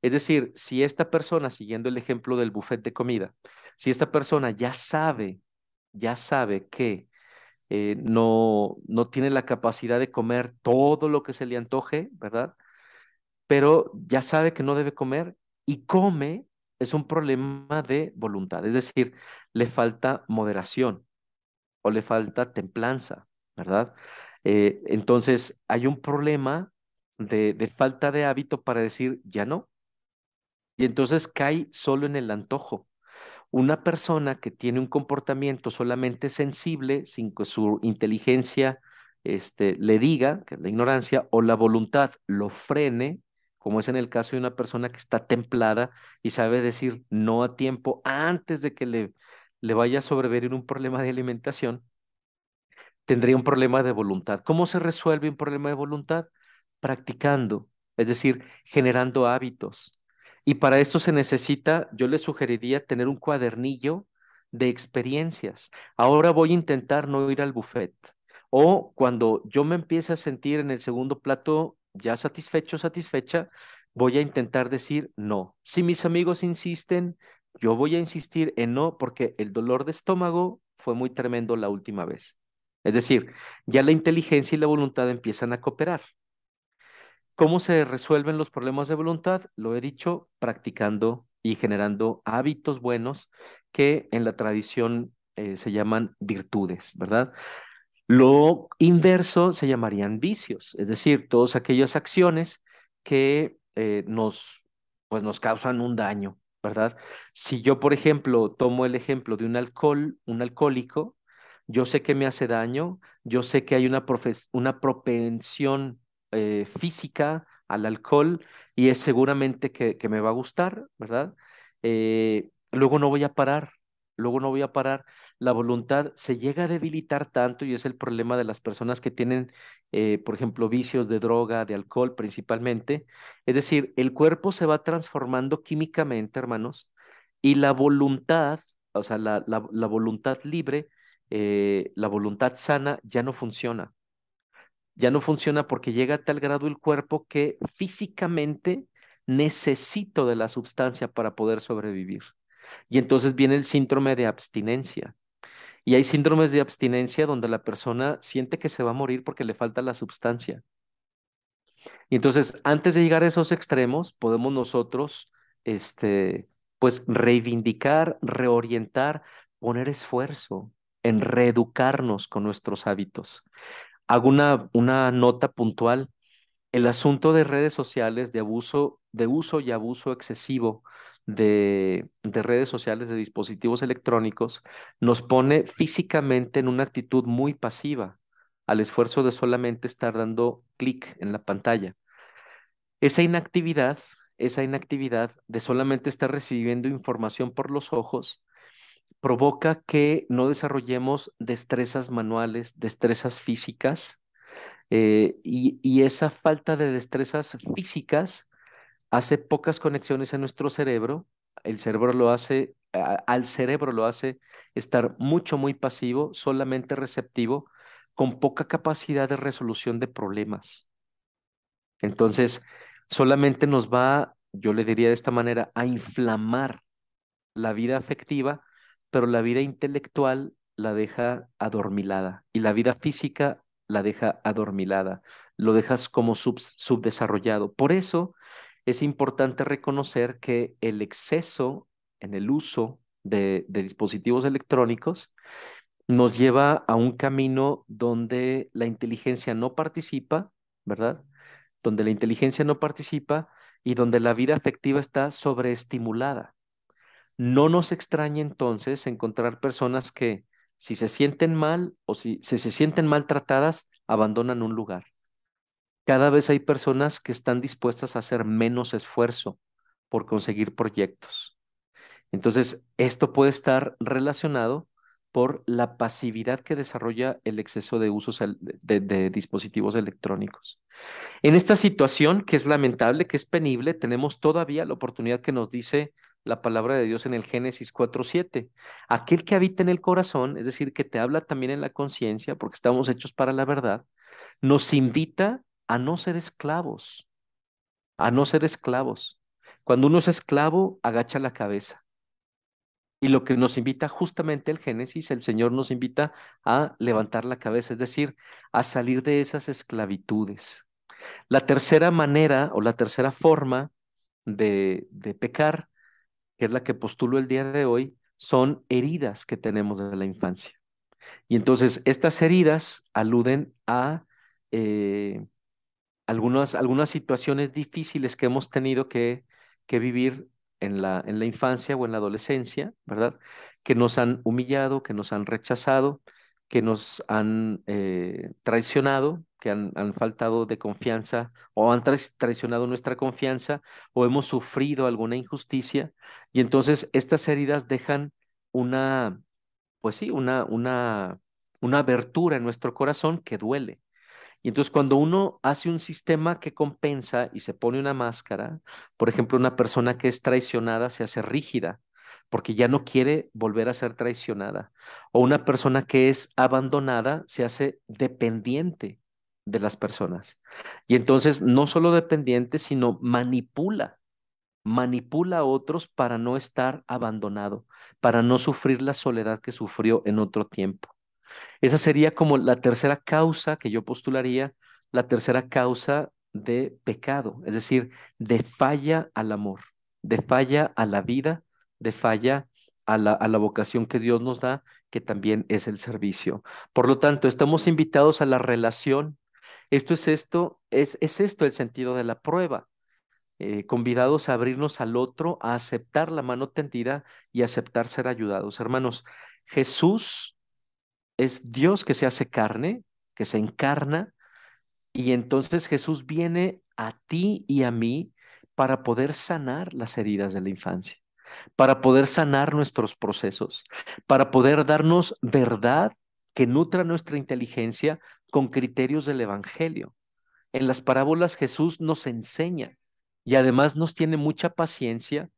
Es decir, si esta persona, siguiendo el ejemplo del buffet de comida, si esta persona ya sabe, ya sabe que eh, no, no tiene la capacidad de comer todo lo que se le antoje, ¿verdad? Pero ya sabe que no debe comer y come, es un problema de voluntad, es decir, le falta moderación o le falta templanza, ¿verdad? Eh, entonces, hay un problema de, falta de hábito para decir, ya no. Y entonces cae solo en el antojo. Una persona que tiene un comportamiento solamente sensible, sin que su inteligencia este, le diga, que es la ignorancia, o la voluntad lo frene, como es en el caso de una persona que está templada y sabe decir no a tiempo antes de que le, le vaya a sobrevenir un problema de alimentación, tendría un problema de voluntad. ¿Cómo se resuelve un problema de voluntad? Practicando, es decir, generando hábitos. Y para esto se necesita, yo le sugeriría tener un cuadernillo de experiencias. Ahora voy a intentar no ir al buffet. O cuando yo me empiece a sentir en el segundo plato ya satisfecho, satisfecha, voy a intentar decir no. Si mis amigos insisten, yo voy a insistir en no porque el dolor de estómago fue muy tremendo la última vez. Es decir, ya la inteligencia y la voluntad empiezan a cooperar. ¿Cómo se resuelven los problemas de voluntad? Lo he dicho, practicando y generando hábitos buenos que en la tradición eh, se llaman virtudes, ¿verdad? Lo inverso se llamarían vicios, es decir, todas aquellas acciones que eh, nos, pues nos causan un daño, ¿verdad? Si yo, por ejemplo, tomo el ejemplo de un alcohol, un alcohólico, yo sé que me hace daño, yo sé que hay una, una propensión eh, física al alcohol y es seguramente que, me va a gustar, ¿verdad? Eh, luego no voy a parar, luego no voy a parar, la voluntad se llega a debilitar tanto y es el problema de las personas que tienen, eh, por ejemplo, vicios de droga, de alcohol principalmente. Es decir, el cuerpo se va transformando químicamente, hermanos, y la voluntad, o sea, la, voluntad libre, eh, la voluntad sana ya no funciona. Ya no funciona porque llega a tal grado el cuerpo que físicamente necesito de la sustancia para poder sobrevivir. Y entonces viene el síndrome de abstinencia. Y hay síndromes de abstinencia donde la persona siente que se va a morir porque le falta la sustancia. Y entonces, antes de llegar a esos extremos, podemos nosotros, este, pues, reivindicar, reorientar, poner esfuerzo en reeducarnos con nuestros hábitos. Hago una, una nota puntual. El asunto de redes sociales de abuso de uso y abuso excesivo de, redes sociales, de dispositivos electrónicos, nos pone físicamente en una actitud muy pasiva al esfuerzo de solamente estar dando clic en la pantalla. Esa inactividad, esa inactividad de solamente estar recibiendo información por los ojos, provoca que no desarrollemos destrezas manuales, destrezas físicas, eh, y esa falta de destrezas físicas hace pocas conexiones en nuestro cerebro, el cerebro lo hace, al cerebro lo hace estar mucho, muy pasivo, solamente receptivo, con poca capacidad de resolución de problemas. Entonces, solamente nos va, yo le diría de esta manera, a inflamar la vida afectiva, pero la vida intelectual la deja adormilada y la vida física la deja adormilada, lo dejas como sub, subdesarrollado. Por eso es importante reconocer que el exceso en el uso de, dispositivos electrónicos nos lleva a un camino donde la inteligencia no participa, ¿verdad? Donde la inteligencia no participa y donde la vida afectiva está sobreestimulada. No nos extraña entonces encontrar personas que si se sienten mal o si, si se sienten maltratadas, abandonan un lugar. Cada vez hay personas que están dispuestas a hacer menos esfuerzo por conseguir proyectos. Entonces, esto puede estar relacionado por la pasividad que desarrolla el exceso de usos de, dispositivos electrónicos. En esta situación, que es lamentable, que es penible, tenemos todavía la oportunidad que nos dice la palabra de Dios en el Génesis 4.7. Aquel que habita en el corazón, es decir, que te habla también en la conciencia, porque estamos hechos para la verdad, nos invita a no ser esclavos, a no ser esclavos. Cuando uno es esclavo, agacha la cabeza. Y lo que nos invita justamente el Génesis, el Señor nos invita a levantar la cabeza, es decir, a salir de esas esclavitudes. La tercera manera o la tercera forma de, pecar, que es la que postulo el día de hoy, son heridas que tenemos desde la infancia. Y entonces estas heridas aluden a eh, algunas, algunas situaciones difíciles que hemos tenido que, que vivir en la, en la infancia o en la adolescencia, ¿verdad? Que nos han humillado, que nos han rechazado, que nos han eh, traicionado, que han, han, faltado de confianza o han traicionado nuestra confianza o hemos sufrido alguna injusticia. Y entonces estas heridas dejan una, pues sí, una, una, una abertura en nuestro corazón que duele. Y entonces cuando uno hace un sistema que compensa y se pone una máscara, por ejemplo, una persona que es traicionada se hace rígida porque ya no quiere volver a ser traicionada. O una persona que es abandonada se hace dependiente de las personas. Y entonces no solo dependiente, sino manipula, manipula a otros para no estar abandonado, para no sufrir la soledad que sufrió en otro tiempo. Esa sería como la tercera causa que yo postularía, la tercera causa de pecado, es decir, de falla al amor, de falla a la vida, de falla a la, vocación que Dios nos da, que también es el servicio. Por lo tanto, estamos invitados a la relación. Esto es esto, es, esto el sentido de la prueba. Eh, convidados a abrirnos al otro, a aceptar la mano tendida y aceptar ser ayudados. Hermanos, Jesús es Dios que se hace carne, que se encarna, y entonces Jesús viene a ti y a mí para poder sanar las heridas de la infancia, para poder sanar nuestros procesos, para poder darnos verdad que nutra nuestra inteligencia con criterios del Evangelio. En las parábolas Jesús nos enseña y además nos tiene mucha paciencia,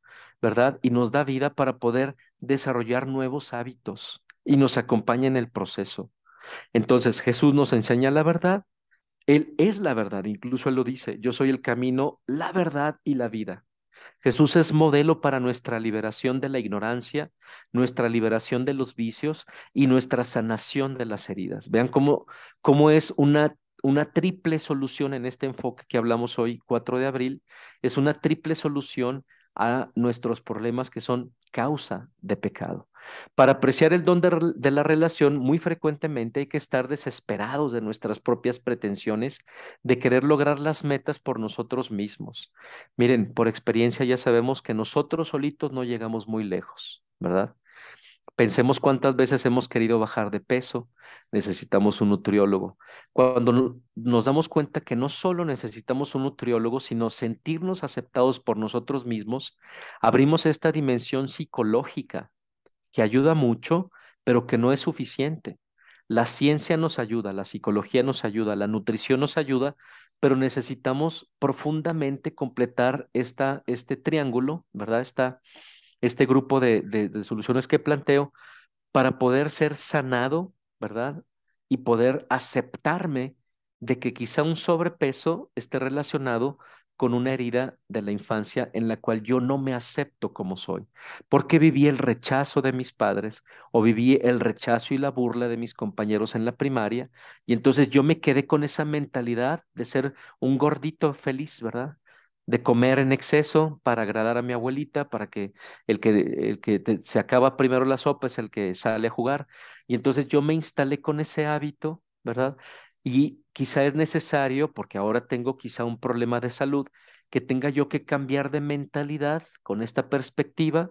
¿verdad? Y nos da vida para poder desarrollar nuevos hábitos, y nos acompaña en el proceso. Entonces Jesús nos enseña la verdad, Él es la verdad, incluso Él lo dice, yo soy el camino, la verdad y la vida. Jesús es modelo para nuestra liberación de la ignorancia, nuestra liberación de los vicios y nuestra sanación de las heridas. Vean cómo, cómo es una, una triple solución en este enfoque que hablamos hoy, 4 de abril, es una triple solución a nuestros problemas que son causa de pecado. Para apreciar el don de, la relación, muy frecuentemente hay que estar desesperados de nuestras propias pretensiones, de querer lograr las metas por nosotros mismos. Miren, por experiencia ya sabemos que nosotros solitos no llegamos muy lejos, ¿verdad? Pensemos cuántas veces hemos querido bajar de peso, necesitamos un nutriólogo. Cuando nos damos cuenta que no solo necesitamos un nutriólogo, sino sentirnos aceptados por nosotros mismos, abrimos esta dimensión psicológica que ayuda mucho, pero que no es suficiente. La ciencia nos ayuda, la psicología nos ayuda, la nutrición nos ayuda, pero necesitamos profundamente completar esta, este triángulo, ¿verdad? este grupo de, soluciones que planteo para poder ser sanado, ¿verdad? Y poder aceptarme de que quizá un sobrepeso esté relacionado con una herida de la infancia en la cual yo no me acepto como soy, porque viví el rechazo de mis padres o viví el rechazo y la burla de mis compañeros en la primaria, y entonces yo me quedé con esa mentalidad de ser un gordito feliz, ¿verdad? de comer en exceso para agradar a mi abuelita, para que el que, el que se acaba primero la sopa es el que sale a jugar. Y entonces yo me instalé con ese hábito, ¿verdad? Y quizá es necesario, porque ahora tengo quizá un problema de salud, que tenga yo que cambiar de mentalidad con esta perspectiva,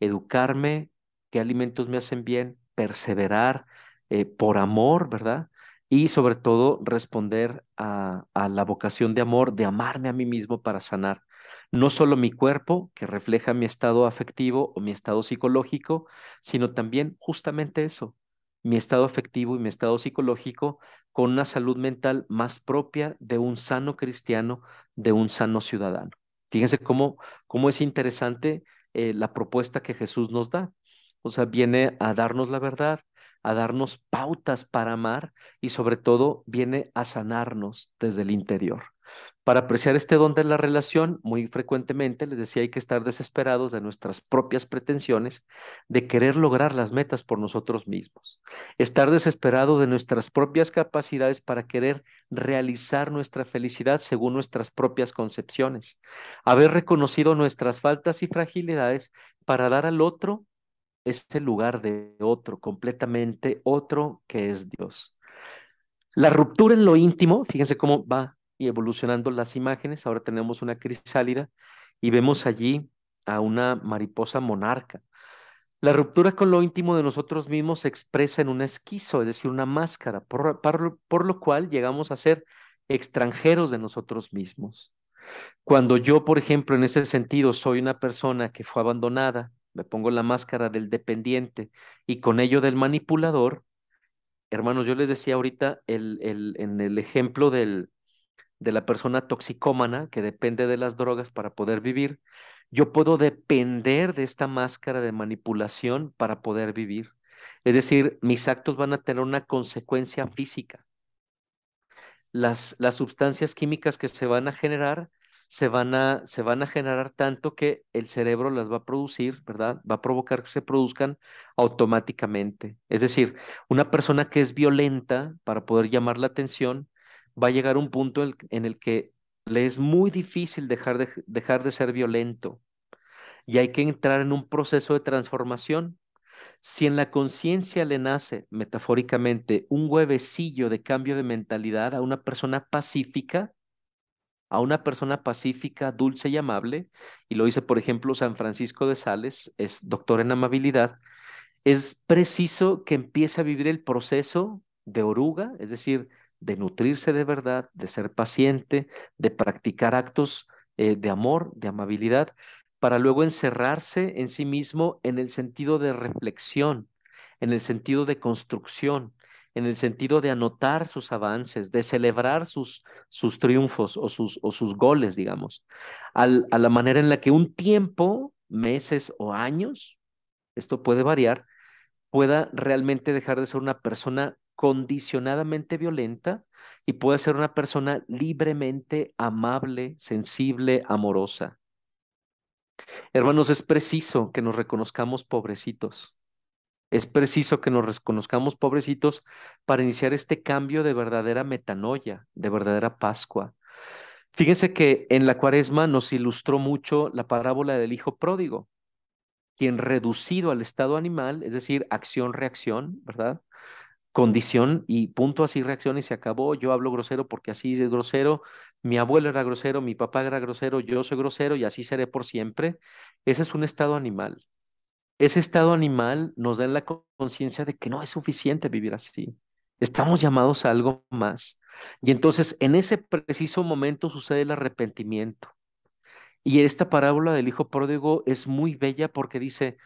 educarme, qué alimentos me hacen bien, perseverar eh, por amor, ¿verdad? y sobre todo responder a, la vocación de amor, de amarme a mí mismo para sanar. No solo mi cuerpo, que refleja mi estado afectivo o mi estado psicológico, sino también justamente eso, mi estado afectivo y mi estado psicológico con una salud mental más propia de un sano cristiano, de un sano ciudadano. Fíjense cómo, cómo es interesante eh, la propuesta que Jesús nos da. O sea, viene a darnos la verdad, a darnos pautas para amar y sobre todo viene a sanarnos desde el interior. Para apreciar este don de la relación, muy frecuentemente, les decía, hay que estar desesperados de nuestras propias pretensiones, de querer lograr las metas por nosotros mismos, estar desesperado de nuestras propias capacidades para querer realizar nuestra felicidad según nuestras propias concepciones, haber reconocido nuestras faltas y fragilidades para dar al otro es el lugar de otro, completamente otro que es Dios. La ruptura en lo íntimo, fíjense cómo va evolucionando las imágenes, ahora tenemos una crisálida y vemos allí a una mariposa monarca. La ruptura con lo íntimo de nosotros mismos se expresa en un esquizo, es decir, una máscara, por, lo cual llegamos a ser extranjeros de nosotros mismos. Cuando yo, por ejemplo, en ese sentido soy una persona que fue abandonada, me pongo la máscara del dependiente y con ello del manipulador, hermanos, yo les decía ahorita el, el, en el ejemplo del, de la persona toxicómana que depende de las drogas para poder vivir, yo puedo depender de esta máscara de manipulación para poder vivir. Es decir, mis actos van a tener una consecuencia física. Las, las sustancias químicas que se van a generar se van a, se van a generar tanto que el cerebro las va a producir, ¿verdad? Va a provocar que se produzcan automáticamente. Es decir, una persona que es violenta para poder llamar la atención, va a llegar a un punto en el que le es muy difícil dejar dejar de ser violento y hay que entrar en un proceso de transformación. Si en la conciencia le nace, metafóricamente, un huevecillo de cambio de mentalidad a una persona pacífica, a una persona pacífica, dulce y amable, y lo dice, por ejemplo, San Francisco de Sales, es doctor en amabilidad, es preciso que empiece a vivir el proceso de oruga, es decir, de nutrirse de verdad, de ser paciente, de practicar actos eh, de amor, de amabilidad, para luego encerrarse en sí mismo en el sentido de reflexión, en el sentido de construcción, en el sentido de anotar sus avances, de celebrar sus, sus triunfos o sus, o sus goles, digamos, a la manera en la que un tiempo, meses o años, esto puede variar, pueda realmente dejar de ser una persona condicionadamente violenta y pueda ser una persona libremente amable, sensible, amorosa. Hermanos, es preciso que nos reconozcamos pobrecitos. Es preciso que nos reconozcamos pobrecitos para iniciar este cambio de verdadera metanoia, de verdadera Pascua. Fíjense que en la cuaresma nos ilustró mucho la parábola del hijo pródigo, quien reducido al estado animal, es decir, acción-reacción, ¿verdad? Condición y punto así reacción y se acabó. Yo hablo grosero porque así es grosero, mi abuelo era grosero, mi papá era grosero, yo soy grosero y así seré por siempre. Ese es un estado animal ese estado animal nos da la conciencia de que no es suficiente vivir así. Estamos llamados a algo más. Y entonces en ese preciso momento sucede el arrepentimiento. Y esta parábola del hijo pródigo es muy bella porque dice,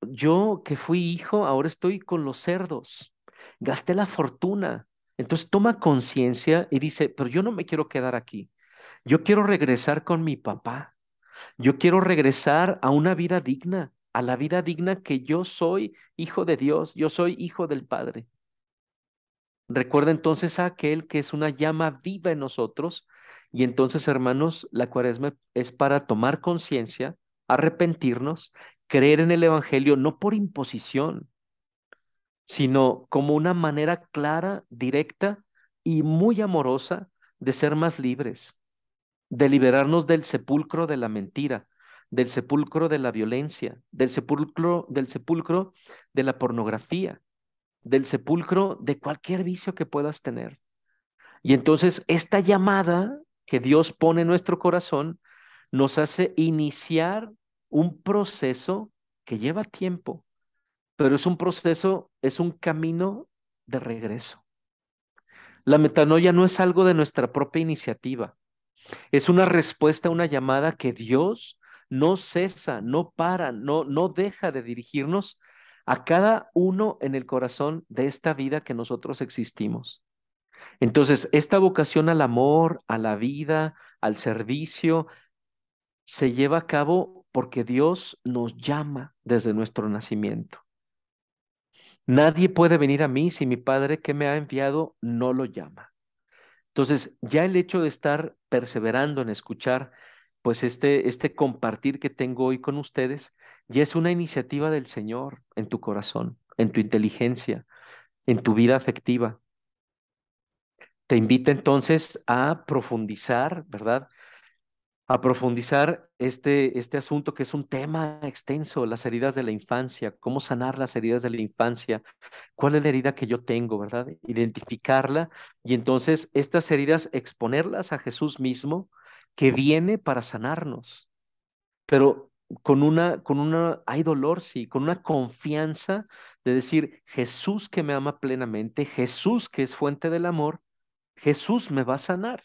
yo que fui hijo, ahora estoy con los cerdos, gasté la fortuna. Entonces toma conciencia y dice, pero yo no me quiero quedar aquí. Yo quiero regresar con mi papá. Yo quiero regresar a una vida digna a la vida digna que yo soy hijo de Dios, yo soy hijo del Padre. Recuerda entonces a aquel que es una llama viva en nosotros. Y entonces, hermanos, la cuaresma es para tomar conciencia, arrepentirnos, creer en el Evangelio, no por imposición, sino como una manera clara, directa y muy amorosa de ser más libres, de liberarnos del sepulcro de la mentira, del sepulcro de la violencia, del sepulcro, del sepulcro de la pornografía, del sepulcro de cualquier vicio que puedas tener. Y entonces esta llamada que Dios pone en nuestro corazón nos hace iniciar un proceso que lleva tiempo, pero es un proceso, es un camino de regreso. La metanoia no es algo de nuestra propia iniciativa, es una respuesta a una llamada que Dios no cesa, no para, no, no deja de dirigirnos a cada uno en el corazón de esta vida que nosotros existimos. Entonces, esta vocación al amor, a la vida, al servicio, se lleva a cabo porque Dios nos llama desde nuestro nacimiento. Nadie puede venir a mí si mi Padre que me ha enviado no lo llama. Entonces, ya el hecho de estar perseverando en escuchar pues este, este compartir que tengo hoy con ustedes ya es una iniciativa del Señor en tu corazón, en tu inteligencia, en tu vida afectiva. Te invito entonces a profundizar, ¿verdad? A profundizar este, este asunto que es un tema extenso, las heridas de la infancia, cómo sanar las heridas de la infancia, cuál es la herida que yo tengo, ¿verdad? Identificarla y entonces estas heridas exponerlas a Jesús mismo, que viene para sanarnos, pero con una, con una, hay dolor, sí, con una confianza de decir, Jesús que me ama plenamente, Jesús que es fuente del amor, Jesús me va a sanar.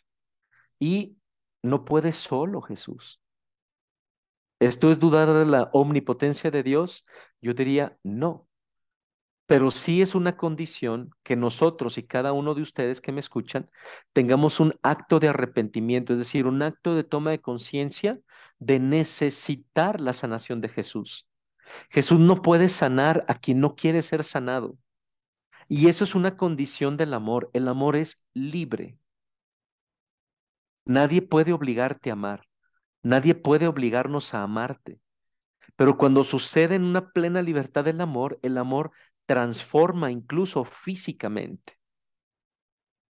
Y no puede solo Jesús. Esto es dudar de la omnipotencia de Dios. Yo diría, no, pero sí es una condición que nosotros y cada uno de ustedes que me escuchan tengamos un acto de arrepentimiento, es decir, un acto de toma de conciencia de necesitar la sanación de Jesús. Jesús no puede sanar a quien no quiere ser sanado. Y eso es una condición del amor. El amor es libre. Nadie puede obligarte a amar. Nadie puede obligarnos a amarte. Pero cuando sucede en una plena libertad del amor, el amor transforma incluso físicamente,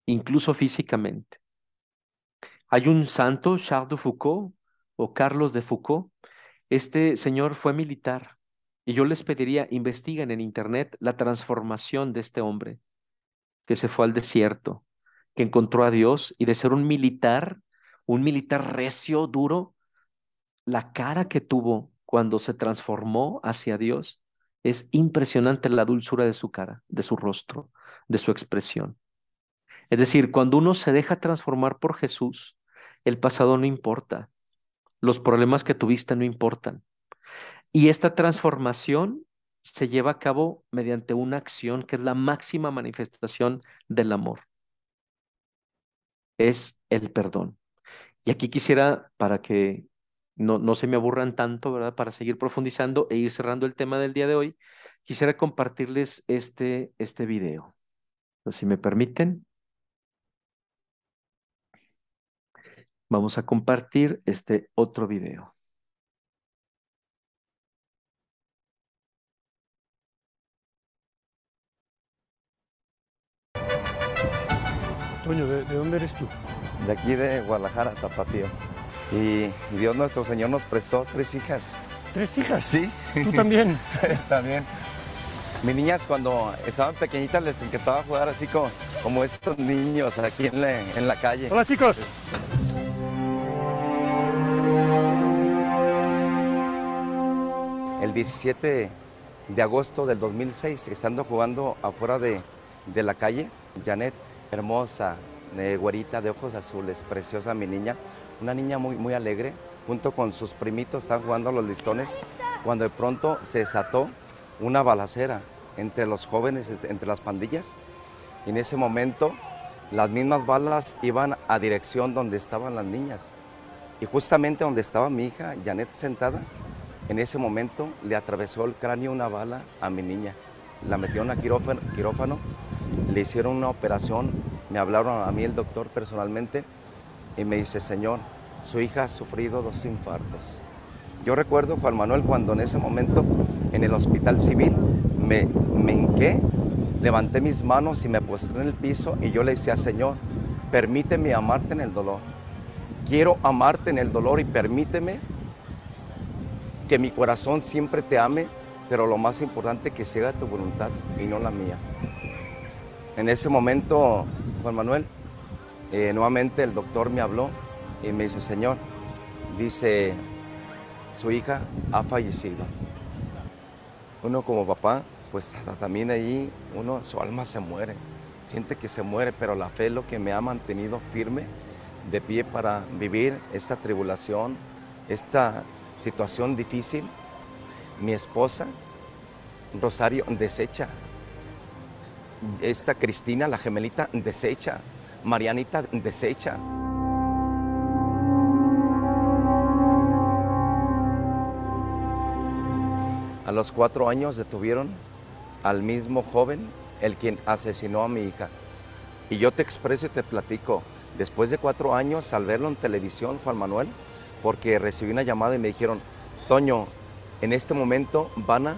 incluso físicamente. Hay un santo, Charles de Foucault, o Carlos de Foucault, este señor fue militar, y yo les pediría, investiguen en Internet la transformación de este hombre, que se fue al desierto, que encontró a Dios, y de ser un militar, un militar recio, duro, la cara que tuvo cuando se transformó hacia Dios es impresionante la dulzura de su cara, de su rostro, de su expresión. Es decir, cuando uno se deja transformar por Jesús, el pasado no importa, los problemas que tuviste no importan. Y esta transformación se lleva a cabo mediante una acción que es la máxima manifestación del amor. Es el perdón. Y aquí quisiera, para que no, se me aburran tanto, ¿verdad? Para seguir profundizando e ir cerrando el tema del día de hoy, quisiera compartirles este, este video. si me permiten, vamos a compartir este otro video. Toño, ¿de, de dónde eres tú? De aquí de Guadalajara, Tapatío. Y Dios nuestro Señor nos prestó tres hijas. ¿Tres hijas? Sí. ¿Tú también? también. Mis niñas cuando estaban pequeñitas les encantaba jugar así como, como estos niños aquí en la, calle. Hola chicos. El 17 de agosto del 2006, estando jugando afuera de, la calle, Janet, hermosa, eh, güerita, de ojos azules, preciosa mi niña, una niña muy, muy alegre, junto con sus primitos están jugando a los listones, cuando de pronto se desató una balacera entre los jóvenes, este, entre las pandillas. Y en ese momento las mismas balas iban a dirección donde estaban las niñas. Y justamente donde estaba mi hija, Janet, sentada, en ese momento le atravesó el cráneo una bala a mi niña. La metieron a quirófano, quirófano le hicieron una operación, me hablaron a mí el doctor personalmente, y me dice, Señor, su hija ha sufrido dos infartos. Yo recuerdo Juan Manuel cuando en ese momento en el hospital civil me, me levanté mis manos y me postré en el piso y yo le decía, Señor, permíteme amarte en el dolor. Quiero amarte en el dolor y permíteme que mi corazón siempre te ame, pero lo más importante que sea tu voluntad y no la mía. En ese momento, Juan Manuel, eh, nuevamente el doctor me habló y me dice, señor, dice, su hija ha fallecido. Uno como papá, pues también ahí uno, su alma se muere, siente que se muere, pero la fe es lo que me ha mantenido firme, de pie para vivir esta tribulación, esta situación difícil. Mi esposa, Rosario, desecha. Esta Cristina, la gemelita, desecha. Marianita desecha. A los cuatro años detuvieron al mismo joven, el quien asesinó a mi hija. Y yo te expreso y te platico, después de cuatro años, al verlo en televisión, Juan Manuel, porque recibí una llamada y me dijeron, Toño, en este momento van a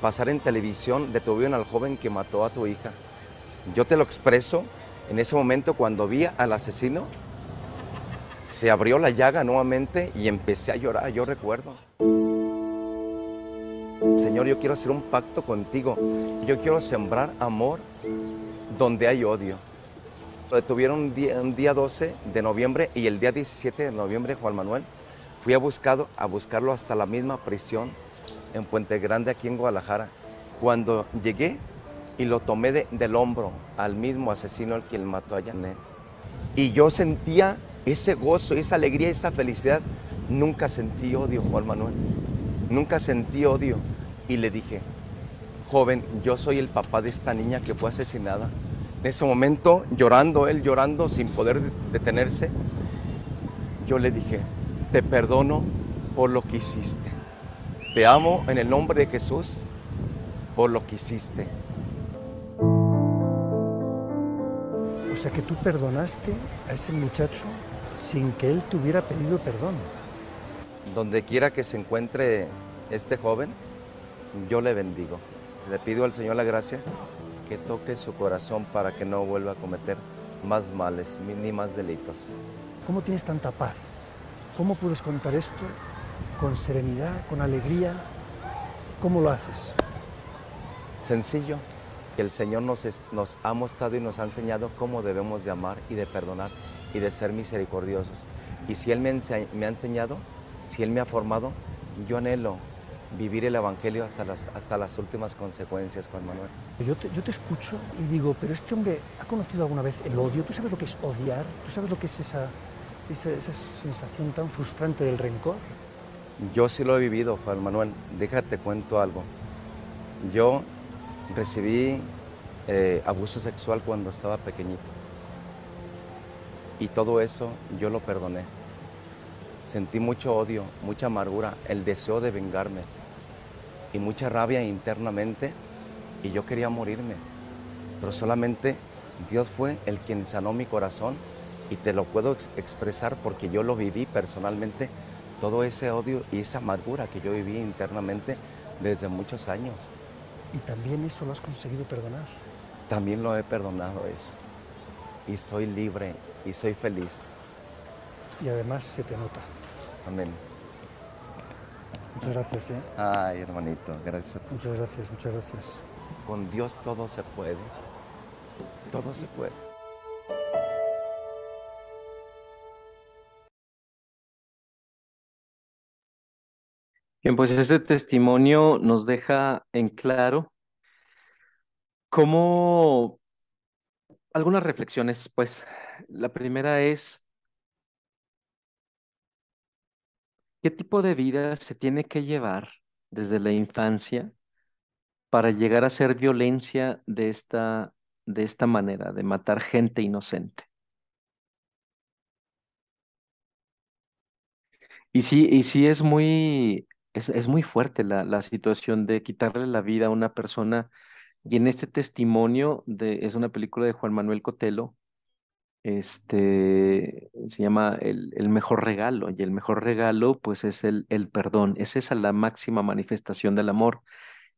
pasar en televisión, detuvieron al joven que mató a tu hija. Yo te lo expreso en ese momento, cuando vi al asesino, se abrió la llaga nuevamente y empecé a llorar, yo recuerdo. Señor, yo quiero hacer un pacto contigo. Yo quiero sembrar amor donde hay odio. Lo detuvieron un día, 12 de noviembre y el día 17 de noviembre, Juan Manuel, fui a, buscado, a buscarlo hasta la misma prisión en Puente Grande, aquí en Guadalajara. Cuando llegué, y lo tomé del hombro al mismo asesino al que él mató a Janet. Y yo sentía ese gozo, esa alegría, esa felicidad. Nunca sentí odio, Juan Manuel. Nunca sentí odio. Y le dije, joven, yo soy el papá de esta niña que fue asesinada. En ese momento, llorando, él llorando, sin poder detenerse, yo le dije, te perdono por lo que hiciste. Te amo en el nombre de Jesús por lo que hiciste. O sea que tú perdonaste a ese muchacho sin que él te hubiera pedido perdón. Donde quiera que se encuentre este joven, yo le bendigo. Le pido al Señor la gracia que toque su corazón para que no vuelva a cometer más males ni más delitos. ¿Cómo tienes tanta paz? ¿Cómo puedes contar esto con serenidad, con alegría? ¿Cómo lo haces? Sencillo, que el Señor nos, ha mostrado y nos ha enseñado cómo debemos de amar y de perdonar y de ser misericordiosos. Y si Él me, ha enseñado, si Él me ha formado, yo anhelo vivir el Evangelio hasta las, últimas consecuencias, Juan Manuel. Yo te, escucho y digo, pero este hombre ha conocido alguna vez el odio. ¿Tú sabes lo que es odiar? ¿Tú sabes lo que es esa, esa sensación tan frustrante del rencor? Yo sí lo he vivido, Juan Manuel. Déjate cuento algo. Yo recibí eh, abuso sexual cuando estaba pequeñito. Y todo eso yo lo perdoné. Sentí mucho odio, mucha amargura, el deseo de vengarme y mucha rabia internamente y yo quería morirme. Pero solamente Dios fue el quien sanó mi corazón y te lo puedo expresar porque yo lo viví personalmente, todo ese odio y esa amargura que yo viví internamente desde muchos años. Y también eso lo has conseguido perdonar. También lo he perdonado eso. Y soy libre y soy feliz. Y además se te nota. Amén. Muchas gracias, ¿eh? Ay, hermanito, gracias a ti. Muchas gracias, muchas gracias. Con Dios todo se puede. Todo se puede. Bien, pues este testimonio nos deja en claro cómo algunas reflexiones, pues. La primera es, ¿qué tipo de vida se tiene que llevar desde la infancia para llegar a ser violencia de esta, de esta manera, de matar gente inocente? Y sí, y sí es muy es, muy fuerte la, situación de quitarle la vida a una persona. Y en este testimonio de, es una película de Juan Manuel Cotelo, este, se llama el, el, mejor regalo, y el mejor regalo pues es el, el perdón, es esa la máxima manifestación del amor,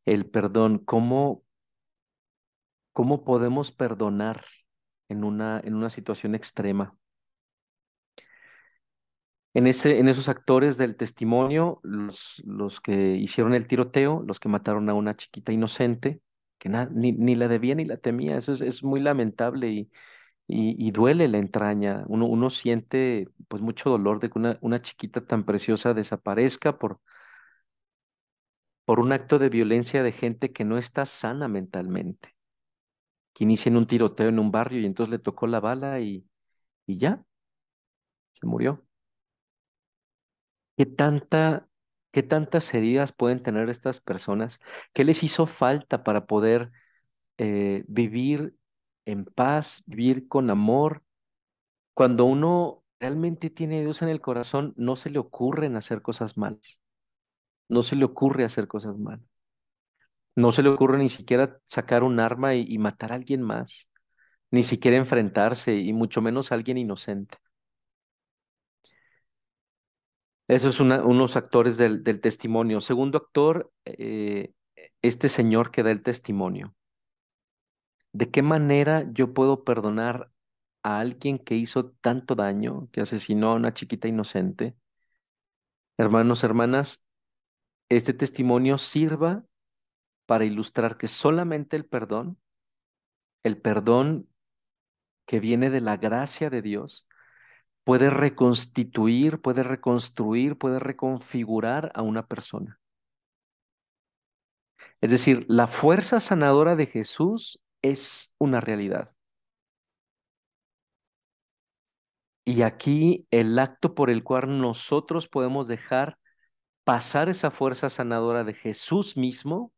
el perdón, cómo, cómo podemos perdonar en una, en una situación extrema, en, esos actores del testimonio, los, que hicieron el tiroteo, los que mataron a una chiquita inocente, que ni, la debía ni la temía, eso es, muy lamentable y, duele la entraña. Uno, uno siente pues mucho dolor de que una, chiquita tan preciosa desaparezca por, un acto de violencia de gente que no está sana mentalmente, que inician un tiroteo en un barrio y entonces le tocó la bala y ya, se murió. ¿Qué tanta, qué tantas heridas pueden tener estas personas? ¿Qué les hizo falta para poder eh, vivir en paz, vivir con amor? Cuando uno realmente tiene a Dios en el corazón, no se le ocurren hacer cosas malas. No se le ocurre hacer cosas malas. No se le ocurre ni siquiera sacar un arma y matar a alguien más, ni siquiera enfrentarse, y mucho menos a alguien inocente. Eso es unos actores del, testimonio. Segundo actor, eh, este señor que da el testimonio. ¿De qué manera yo puedo perdonar a alguien que hizo tanto daño, que asesinó a una chiquita inocente? Hermanos, hermanas, este testimonio sirva para ilustrar que solamente el perdón, el perdón que viene de la gracia de Dios, puede reconstituir, puede reconstruir, puede reconfigurar a una persona. Es decir, la fuerza sanadora de Jesús es una realidad. Y aquí el acto por el cual nosotros podemos dejar pasar esa fuerza sanadora de Jesús mismo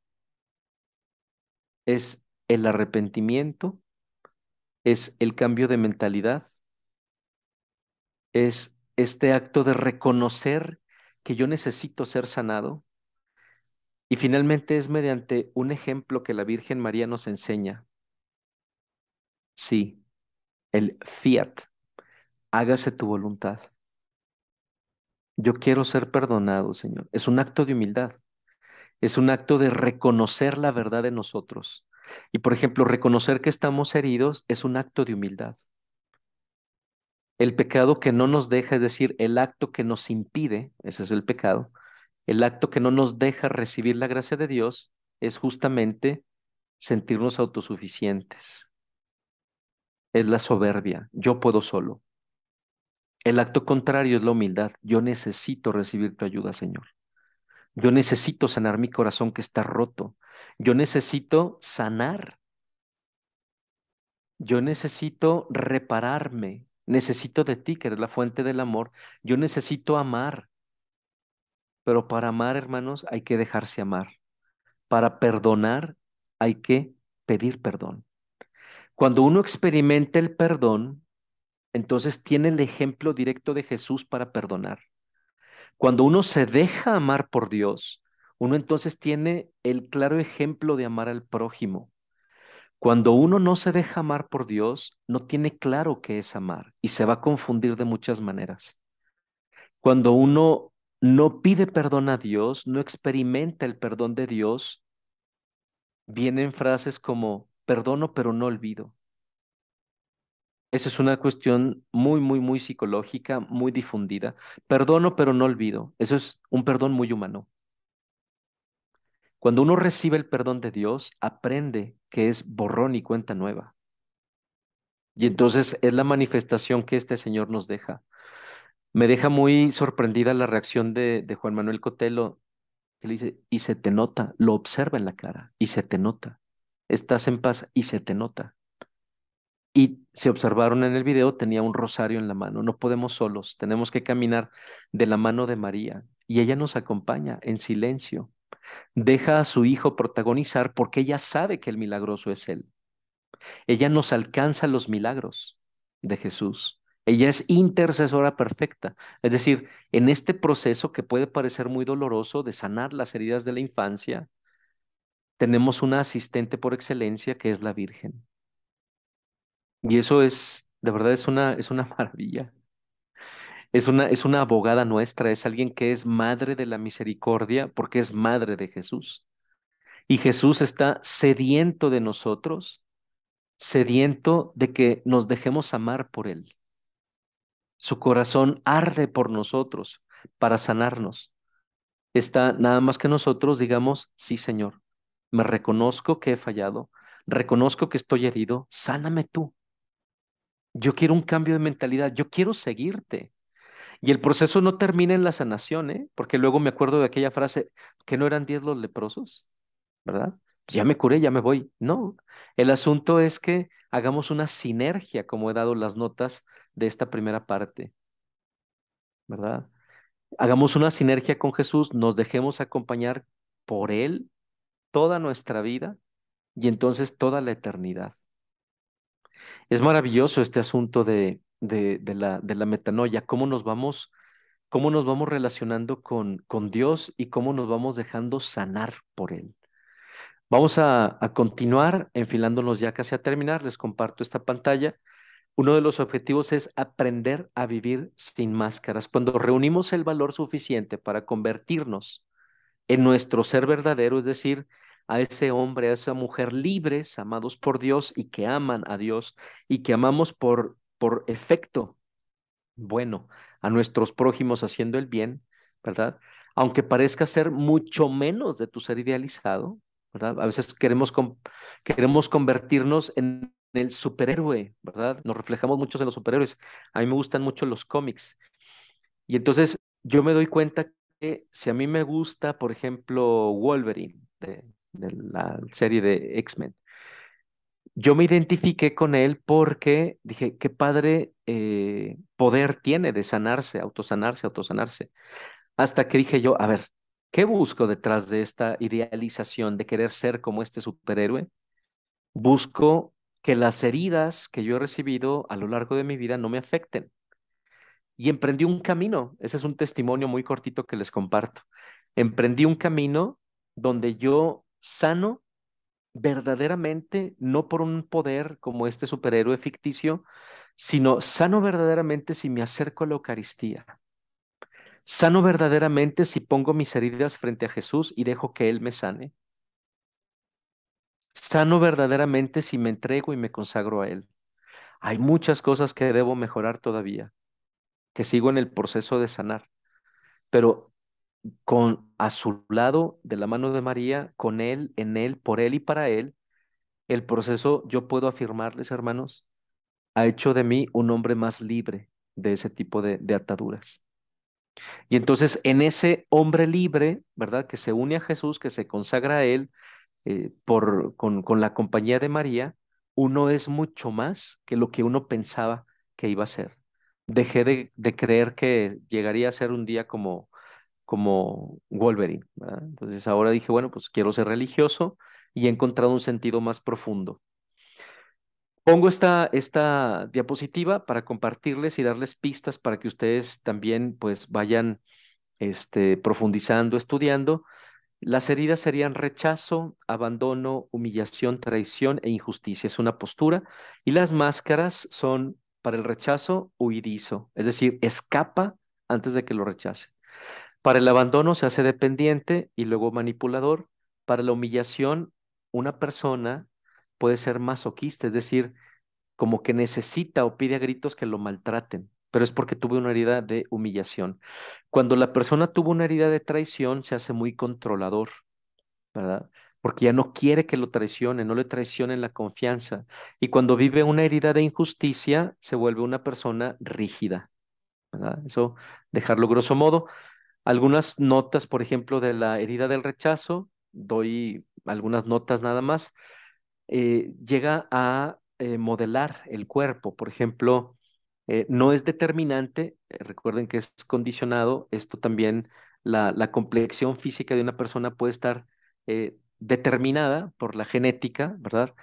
es el arrepentimiento, es el cambio de mentalidad, es este acto de reconocer que yo necesito ser sanado. Y finalmente es mediante un ejemplo que la Virgen María nos enseña. Sí, el fiat, hágase tu voluntad. Yo quiero ser perdonado, Señor. Es un acto de humildad. Es un acto de reconocer la verdad de nosotros. Y por ejemplo, reconocer que estamos heridos es un acto de humildad el pecado que no nos deja, es decir, el acto que nos impide, ese es el pecado, el acto que no nos deja recibir la gracia de Dios es justamente sentirnos autosuficientes. Es la soberbia, yo puedo solo. El acto contrario es la humildad, yo necesito recibir tu ayuda, Señor. Yo necesito sanar mi corazón que está roto. Yo necesito sanar. Yo necesito repararme, Necesito de ti, que eres la fuente del amor. Yo necesito amar. Pero para amar, hermanos, hay que dejarse amar. Para perdonar, hay que pedir perdón. Cuando uno experimenta el perdón, entonces tiene el ejemplo directo de Jesús para perdonar. Cuando uno se deja amar por Dios, uno entonces tiene el claro ejemplo de amar al prójimo. Cuando uno no se deja amar por Dios, no tiene claro qué es amar y se va a confundir de muchas maneras. Cuando uno no pide perdón a Dios, no experimenta el perdón de Dios, vienen frases como perdono pero no olvido. Esa es una cuestión muy, muy, muy psicológica, muy difundida. Perdono pero no olvido. Eso es un perdón muy humano. Cuando uno recibe el perdón de Dios, aprende que es borrón y cuenta nueva. Y entonces es la manifestación que este Señor nos deja. Me deja muy sorprendida la reacción de, Juan Manuel Cotelo, que le dice, y se te nota, lo observa en la cara, y se te nota. Estás en paz y se te nota. Y se observaron en el video, tenía un rosario en la mano. No podemos solos, tenemos que caminar de la mano de María. Y ella nos acompaña en silencio, Deja a su hijo protagonizar porque ella sabe que el milagroso es él. Ella nos alcanza los milagros de Jesús. Ella es intercesora perfecta. Es decir, en este proceso que puede parecer muy doloroso de sanar las heridas de la infancia, tenemos una asistente por excelencia que es la Virgen. Y eso es, de verdad, es una, es una maravilla es una, es una abogada nuestra, es alguien que es madre de la misericordia porque es madre de Jesús. Y Jesús está sediento de nosotros, sediento de que nos dejemos amar por Él. Su corazón arde por nosotros para sanarnos. Está nada más que nosotros digamos, sí Señor, me reconozco que he fallado, reconozco que estoy herido, sáname tú. Yo quiero un cambio de mentalidad, yo quiero seguirte. Y el proceso no termina en la sanación, ¿eh? porque luego me acuerdo de aquella frase, que no eran diez los leprosos, ¿verdad? Ya me curé, ya me voy. No, el asunto es que hagamos una sinergia, como he dado las notas de esta primera parte, ¿verdad? Hagamos una sinergia con Jesús, nos dejemos acompañar por Él toda nuestra vida y entonces toda la eternidad. Es maravilloso este asunto de de, la, de la metanoia, cómo nos vamos, cómo nos vamos relacionando con, con Dios y cómo nos vamos dejando sanar por Él. Vamos a, a, continuar enfilándonos ya casi a terminar. Les comparto esta pantalla. Uno de los objetivos es aprender a vivir sin máscaras. Cuando reunimos el valor suficiente para convertirnos en nuestro ser verdadero, es decir, a ese hombre, a esa mujer libres, amados por Dios y que aman a Dios y que amamos por por efecto bueno a nuestros prójimos haciendo el bien, ¿verdad? Aunque parezca ser mucho menos de tu ser idealizado, ¿verdad? A veces queremos, queremos convertirnos en el superhéroe, ¿verdad? Nos reflejamos muchos en los superhéroes. A mí me gustan mucho los cómics. Y entonces yo me doy cuenta que si a mí me gusta, por ejemplo, Wolverine, de la serie de X-Men, yo me identifiqué con él porque dije, qué padre eh, poder tiene de sanarse, autosanarse, autosanarse. Hasta que dije yo, a ver, ¿qué busco detrás de esta idealización de querer ser como este superhéroe? Busco que las heridas que yo he recibido a lo largo de mi vida no me afecten. Y emprendí un camino, ese es un testimonio muy cortito que les comparto. Emprendí un camino donde yo sano verdaderamente, no por un poder como este superhéroe ficticio, sino sano verdaderamente si me acerco a la Eucaristía. Sano verdaderamente si pongo mis heridas frente a Jesús y dejo que Él me sane. Sano verdaderamente si me entrego y me consagro a Él. Hay muchas cosas que debo mejorar todavía, que sigo en el proceso de sanar, pero con a su lado de la mano de María, con él, en él, por él y para él, el proceso, yo puedo afirmarles, hermanos, ha hecho de mí un hombre más libre de ese tipo de, ataduras. Y entonces en ese hombre libre, ¿verdad? Que se une a Jesús, que se consagra a él eh, por, con, la compañía de María, uno es mucho más que lo que uno pensaba que iba a ser. Dejé de creer que llegaría a ser un día como, como Wolverine. Entonces ahora dije, bueno, pues quiero ser religioso y he encontrado un sentido más profundo. Pongo esta, esta diapositiva para compartirles y darles pistas para que ustedes también pues vayan este, profundizando, estudiando. Las heridas serían rechazo, abandono, humillación, traición e injusticia. Es una postura. Y las máscaras son para el rechazo huidizo, es decir, escapa antes de que lo rechacen. Para el abandono se hace dependiente y luego manipulador. Para la humillación, una persona puede ser masoquista, es decir, como que necesita o pide a gritos que lo maltraten, pero es porque tuvo una herida de humillación. Cuando la persona tuvo una herida de traición, se hace muy controlador, ¿verdad? Porque ya no quiere que lo traicionen, no le traicionen la confianza. Y cuando vive una herida de injusticia, se vuelve una persona rígida, ¿verdad? Eso, dejarlo grosso modo. Algunas notas, por ejemplo, de la herida del rechazo, doy algunas notas nada más, eh, llega a eh, modelar el cuerpo. Por ejemplo, eh, no es determinante, recuerden que es condicionado, esto también, la complexión física de una persona puede estar determinada por la genética, ¿verdad?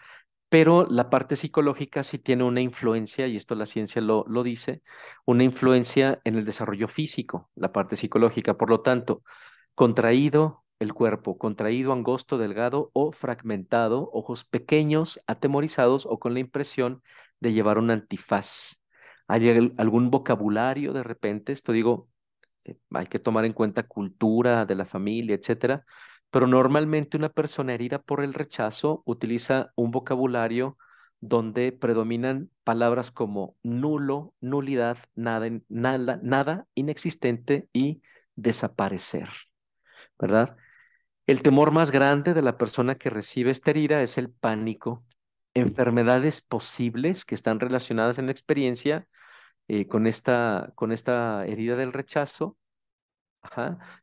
pero la parte psicológica sí tiene una influencia, y esto la ciencia lo, dice, una influencia en el desarrollo físico, la parte psicológica. Por lo tanto, contraído el cuerpo, contraído, angosto, delgado o fragmentado, ojos pequeños, atemorizados o con la impresión de llevar un antifaz. Hay algún vocabulario de repente, esto digo, eh, hay que tomar en cuenta cultura de la familia, etcétera, pero normalmente una persona herida por el rechazo utiliza un vocabulario donde predominan palabras como nulo, nulidad, nada, nada, nada inexistente y desaparecer, ¿verdad? El temor más grande de la persona que recibe esta herida es el pánico, enfermedades posibles que están relacionadas en la experiencia eh, con, esta, con esta herida del rechazo,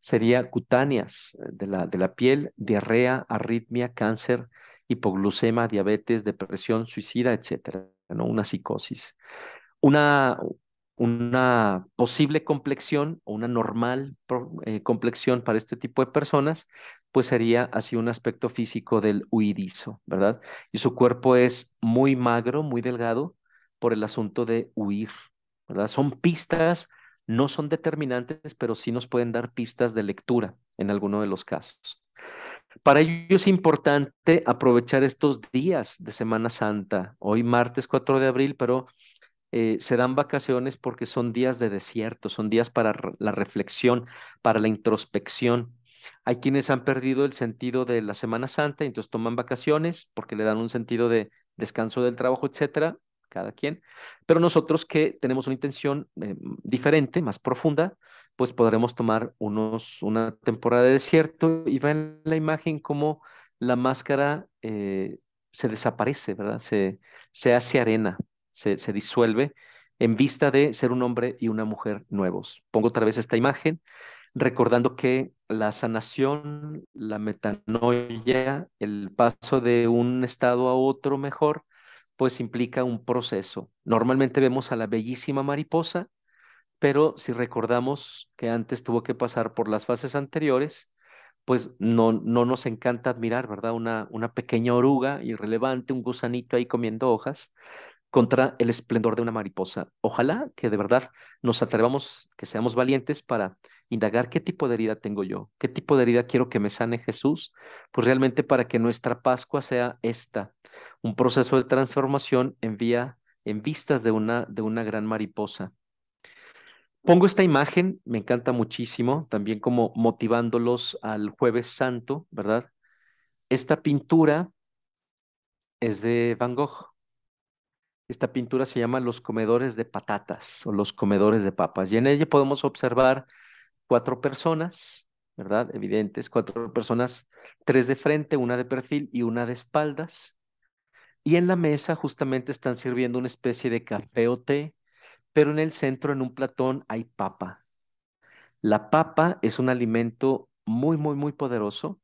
Sería cutáneas eh, de la, piel, diarrea, arritmia, cáncer, hipoglucema, diabetes, depresión, suicida, etcétera, ¿no? Una psicosis. Una, posible complexión o una normal eh, complexión para este tipo de personas, pues sería así un aspecto físico del huidizo, ¿verdad? Y su cuerpo es muy magro, muy delgado por el asunto de huir, ¿verdad? Son pistas no son determinantes, pero sí nos pueden dar pistas de lectura en alguno de los casos. Para ello es importante aprovechar estos días de Semana Santa. Hoy martes 4 de abril, pero eh, se dan vacaciones porque son días de desierto, son días para la reflexión, para la introspección. Hay quienes han perdido el sentido de la Semana Santa, entonces toman vacaciones porque le dan un sentido de descanso del trabajo, etcétera cada quien, pero nosotros que tenemos una intención eh, diferente, más profunda, pues podremos tomar unos, una temporada de desierto y ven la imagen como la máscara eh, se desaparece, ¿verdad? Se, se hace arena, se, se disuelve en vista de ser un hombre y una mujer nuevos. Pongo otra vez esta imagen recordando que la sanación, la metanoia, el paso de un estado a otro mejor, pues implica un proceso. Normalmente vemos a la bellísima mariposa, pero si recordamos que antes tuvo que pasar por las fases anteriores, pues no, no nos encanta admirar, ¿verdad? Una, una pequeña oruga irrelevante, un gusanito ahí comiendo hojas, contra el esplendor de una mariposa. Ojalá que de verdad nos atrevamos, que seamos valientes para indagar qué tipo de herida tengo yo, qué tipo de herida quiero que me sane Jesús, pues realmente para que nuestra Pascua sea esta, un proceso de transformación en vía en vistas de una de una gran mariposa. Pongo esta imagen, me encanta muchísimo, también como motivándolos al jueves santo, ¿verdad? Esta pintura es de Van Gogh esta pintura se llama Los comedores de patatas o los comedores de papas. Y en ella podemos observar cuatro personas, ¿verdad? Evidentes, cuatro personas, tres de frente, una de perfil y una de espaldas. Y en la mesa justamente están sirviendo una especie de café o té, pero en el centro, en un platón, hay papa. La papa es un alimento muy, muy, muy poderoso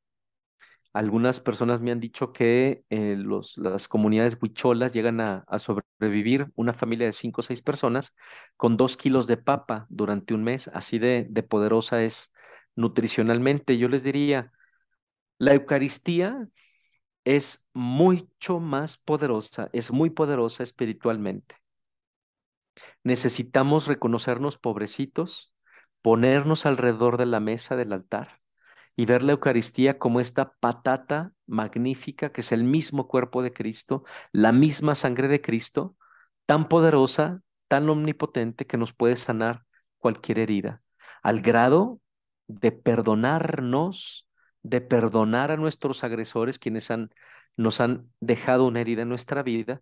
algunas personas me han dicho que eh, las comunidades huicholas llegan a, sobrevivir una familia de cinco o seis personas con dos kilos de papa durante un mes, así de poderosa es nutricionalmente. Yo les diría, la Eucaristía es mucho más poderosa, es muy poderosa espiritualmente. Necesitamos reconocernos pobrecitos, ponernos alrededor de la mesa del altar y ver la Eucaristía como esta patata magnífica que es el mismo cuerpo de Cristo, la misma sangre de Cristo, tan poderosa, tan omnipotente que nos puede sanar cualquier herida, al grado de perdonarnos, de perdonar a nuestros agresores quienes han, nos han dejado una herida en nuestra vida.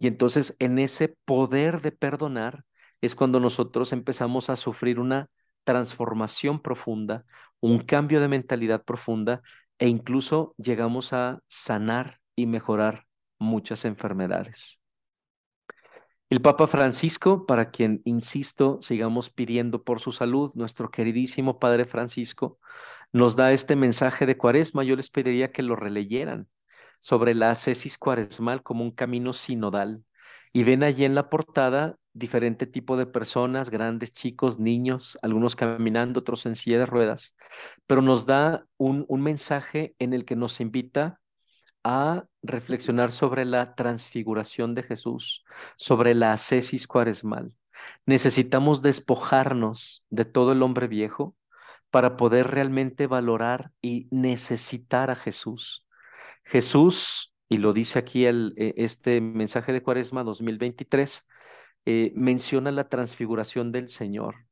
Y entonces en ese poder de perdonar es cuando nosotros empezamos a sufrir una transformación profunda, un cambio de mentalidad profunda e incluso llegamos a sanar y mejorar muchas enfermedades. El Papa Francisco, para quien, insisto, sigamos pidiendo por su salud, nuestro queridísimo Padre Francisco, nos da este mensaje de Cuaresma. Yo les pediría que lo releyeran sobre la asesis cuaresmal como un camino sinodal. Y ven allí en la portada diferente tipo de personas, grandes, chicos, niños, algunos caminando, otros en silla de ruedas, pero nos da un, mensaje en el que nos invita a reflexionar sobre la transfiguración de Jesús, sobre la ascesis cuaresmal. Necesitamos despojarnos de todo el hombre viejo para poder realmente valorar y necesitar a Jesús. Jesús, y lo dice aquí el, e, este mensaje de Cuaresma 2023, eh, menciona la transfiguración del Señor,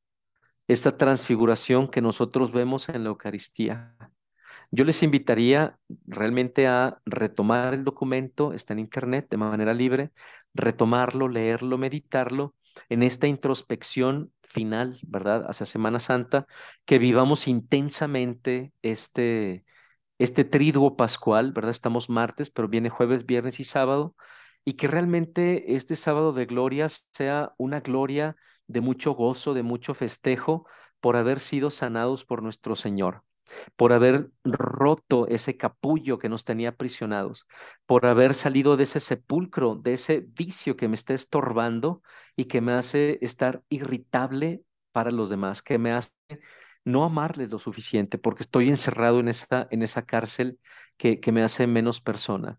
esta transfiguración que nosotros vemos en la Eucaristía. Yo les invitaría realmente a retomar el documento, está en internet de manera libre, retomarlo, leerlo, meditarlo en esta introspección final, ¿verdad? Hacia Semana Santa, que vivamos intensamente este, este triduo pascual, ¿verdad? Estamos martes, pero viene jueves, viernes y sábado, y que realmente este sábado de gloria sea una gloria de mucho gozo, de mucho festejo por haber sido sanados por nuestro Señor, por haber roto ese capullo que nos tenía aprisionados, por haber salido de ese sepulcro, de ese vicio que me está estorbando y que me hace estar irritable para los demás, que me hace no amarles lo suficiente porque estoy encerrado en esa, en esa cárcel que, que me hace menos persona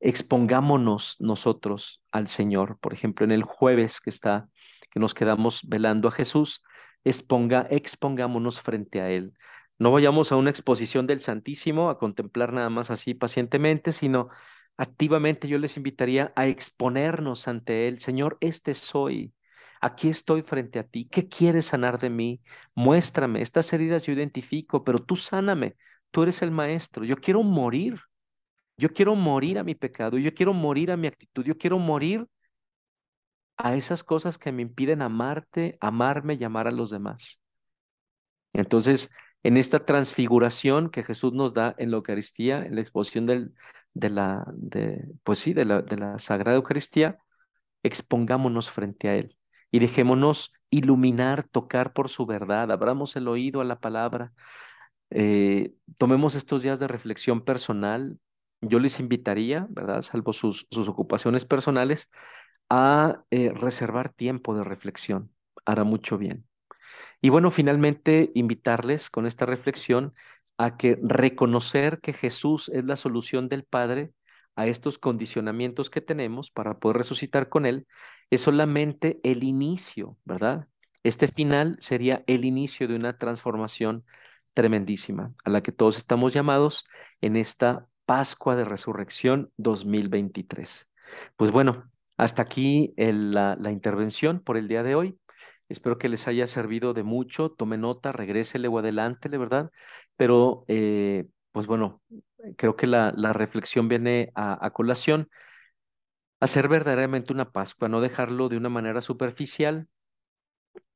expongámonos nosotros al Señor. Por ejemplo, en el jueves que está, que nos quedamos velando a Jesús, exponga, expongámonos frente a Él. No vayamos a una exposición del Santísimo a contemplar nada más así pacientemente, sino activamente yo les invitaría a exponernos ante Él. Señor, este soy. Aquí estoy frente a ti. ¿Qué quieres sanar de mí? Muéstrame. Estas heridas yo identifico, pero tú sáname. Tú eres el maestro. Yo quiero morir yo quiero morir a mi pecado, yo quiero morir a mi actitud, yo quiero morir a esas cosas que me impiden amarte, amarme y amar a los demás. Entonces, en esta transfiguración que Jesús nos da en la Eucaristía, en la exposición de, la, de, pues sí, de, la, Sagrada Eucaristía, expongámonos frente a Él y dejémonos iluminar, tocar por su verdad, abramos el oído a la palabra, eh, tomemos estos días de reflexión personal yo les invitaría, ¿verdad? Salvo sus, sus ocupaciones personales, a eh, reservar tiempo de reflexión. Hará mucho bien. Y bueno, finalmente invitarles con esta reflexión a que reconocer que Jesús es la solución del Padre a estos condicionamientos que tenemos para poder resucitar con Él es solamente el inicio, ¿verdad? Este final sería el inicio de una transformación tremendísima a la que todos estamos llamados en esta Pascua de Resurrección 2023. Pues bueno, hasta aquí la, intervención por el día de hoy. Espero que les haya servido de mucho. Tome nota, regrésele o adelántele, ¿verdad? Pero, eh, pues bueno, creo que la, reflexión viene a, a, colación. Hacer verdaderamente una Pascua, no dejarlo de una manera superficial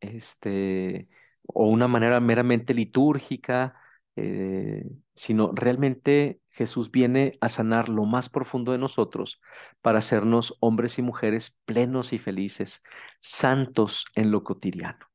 este, o una manera meramente litúrgica eh, sino realmente Jesús viene a sanar lo más profundo de nosotros para hacernos hombres y mujeres plenos y felices, santos en lo cotidiano.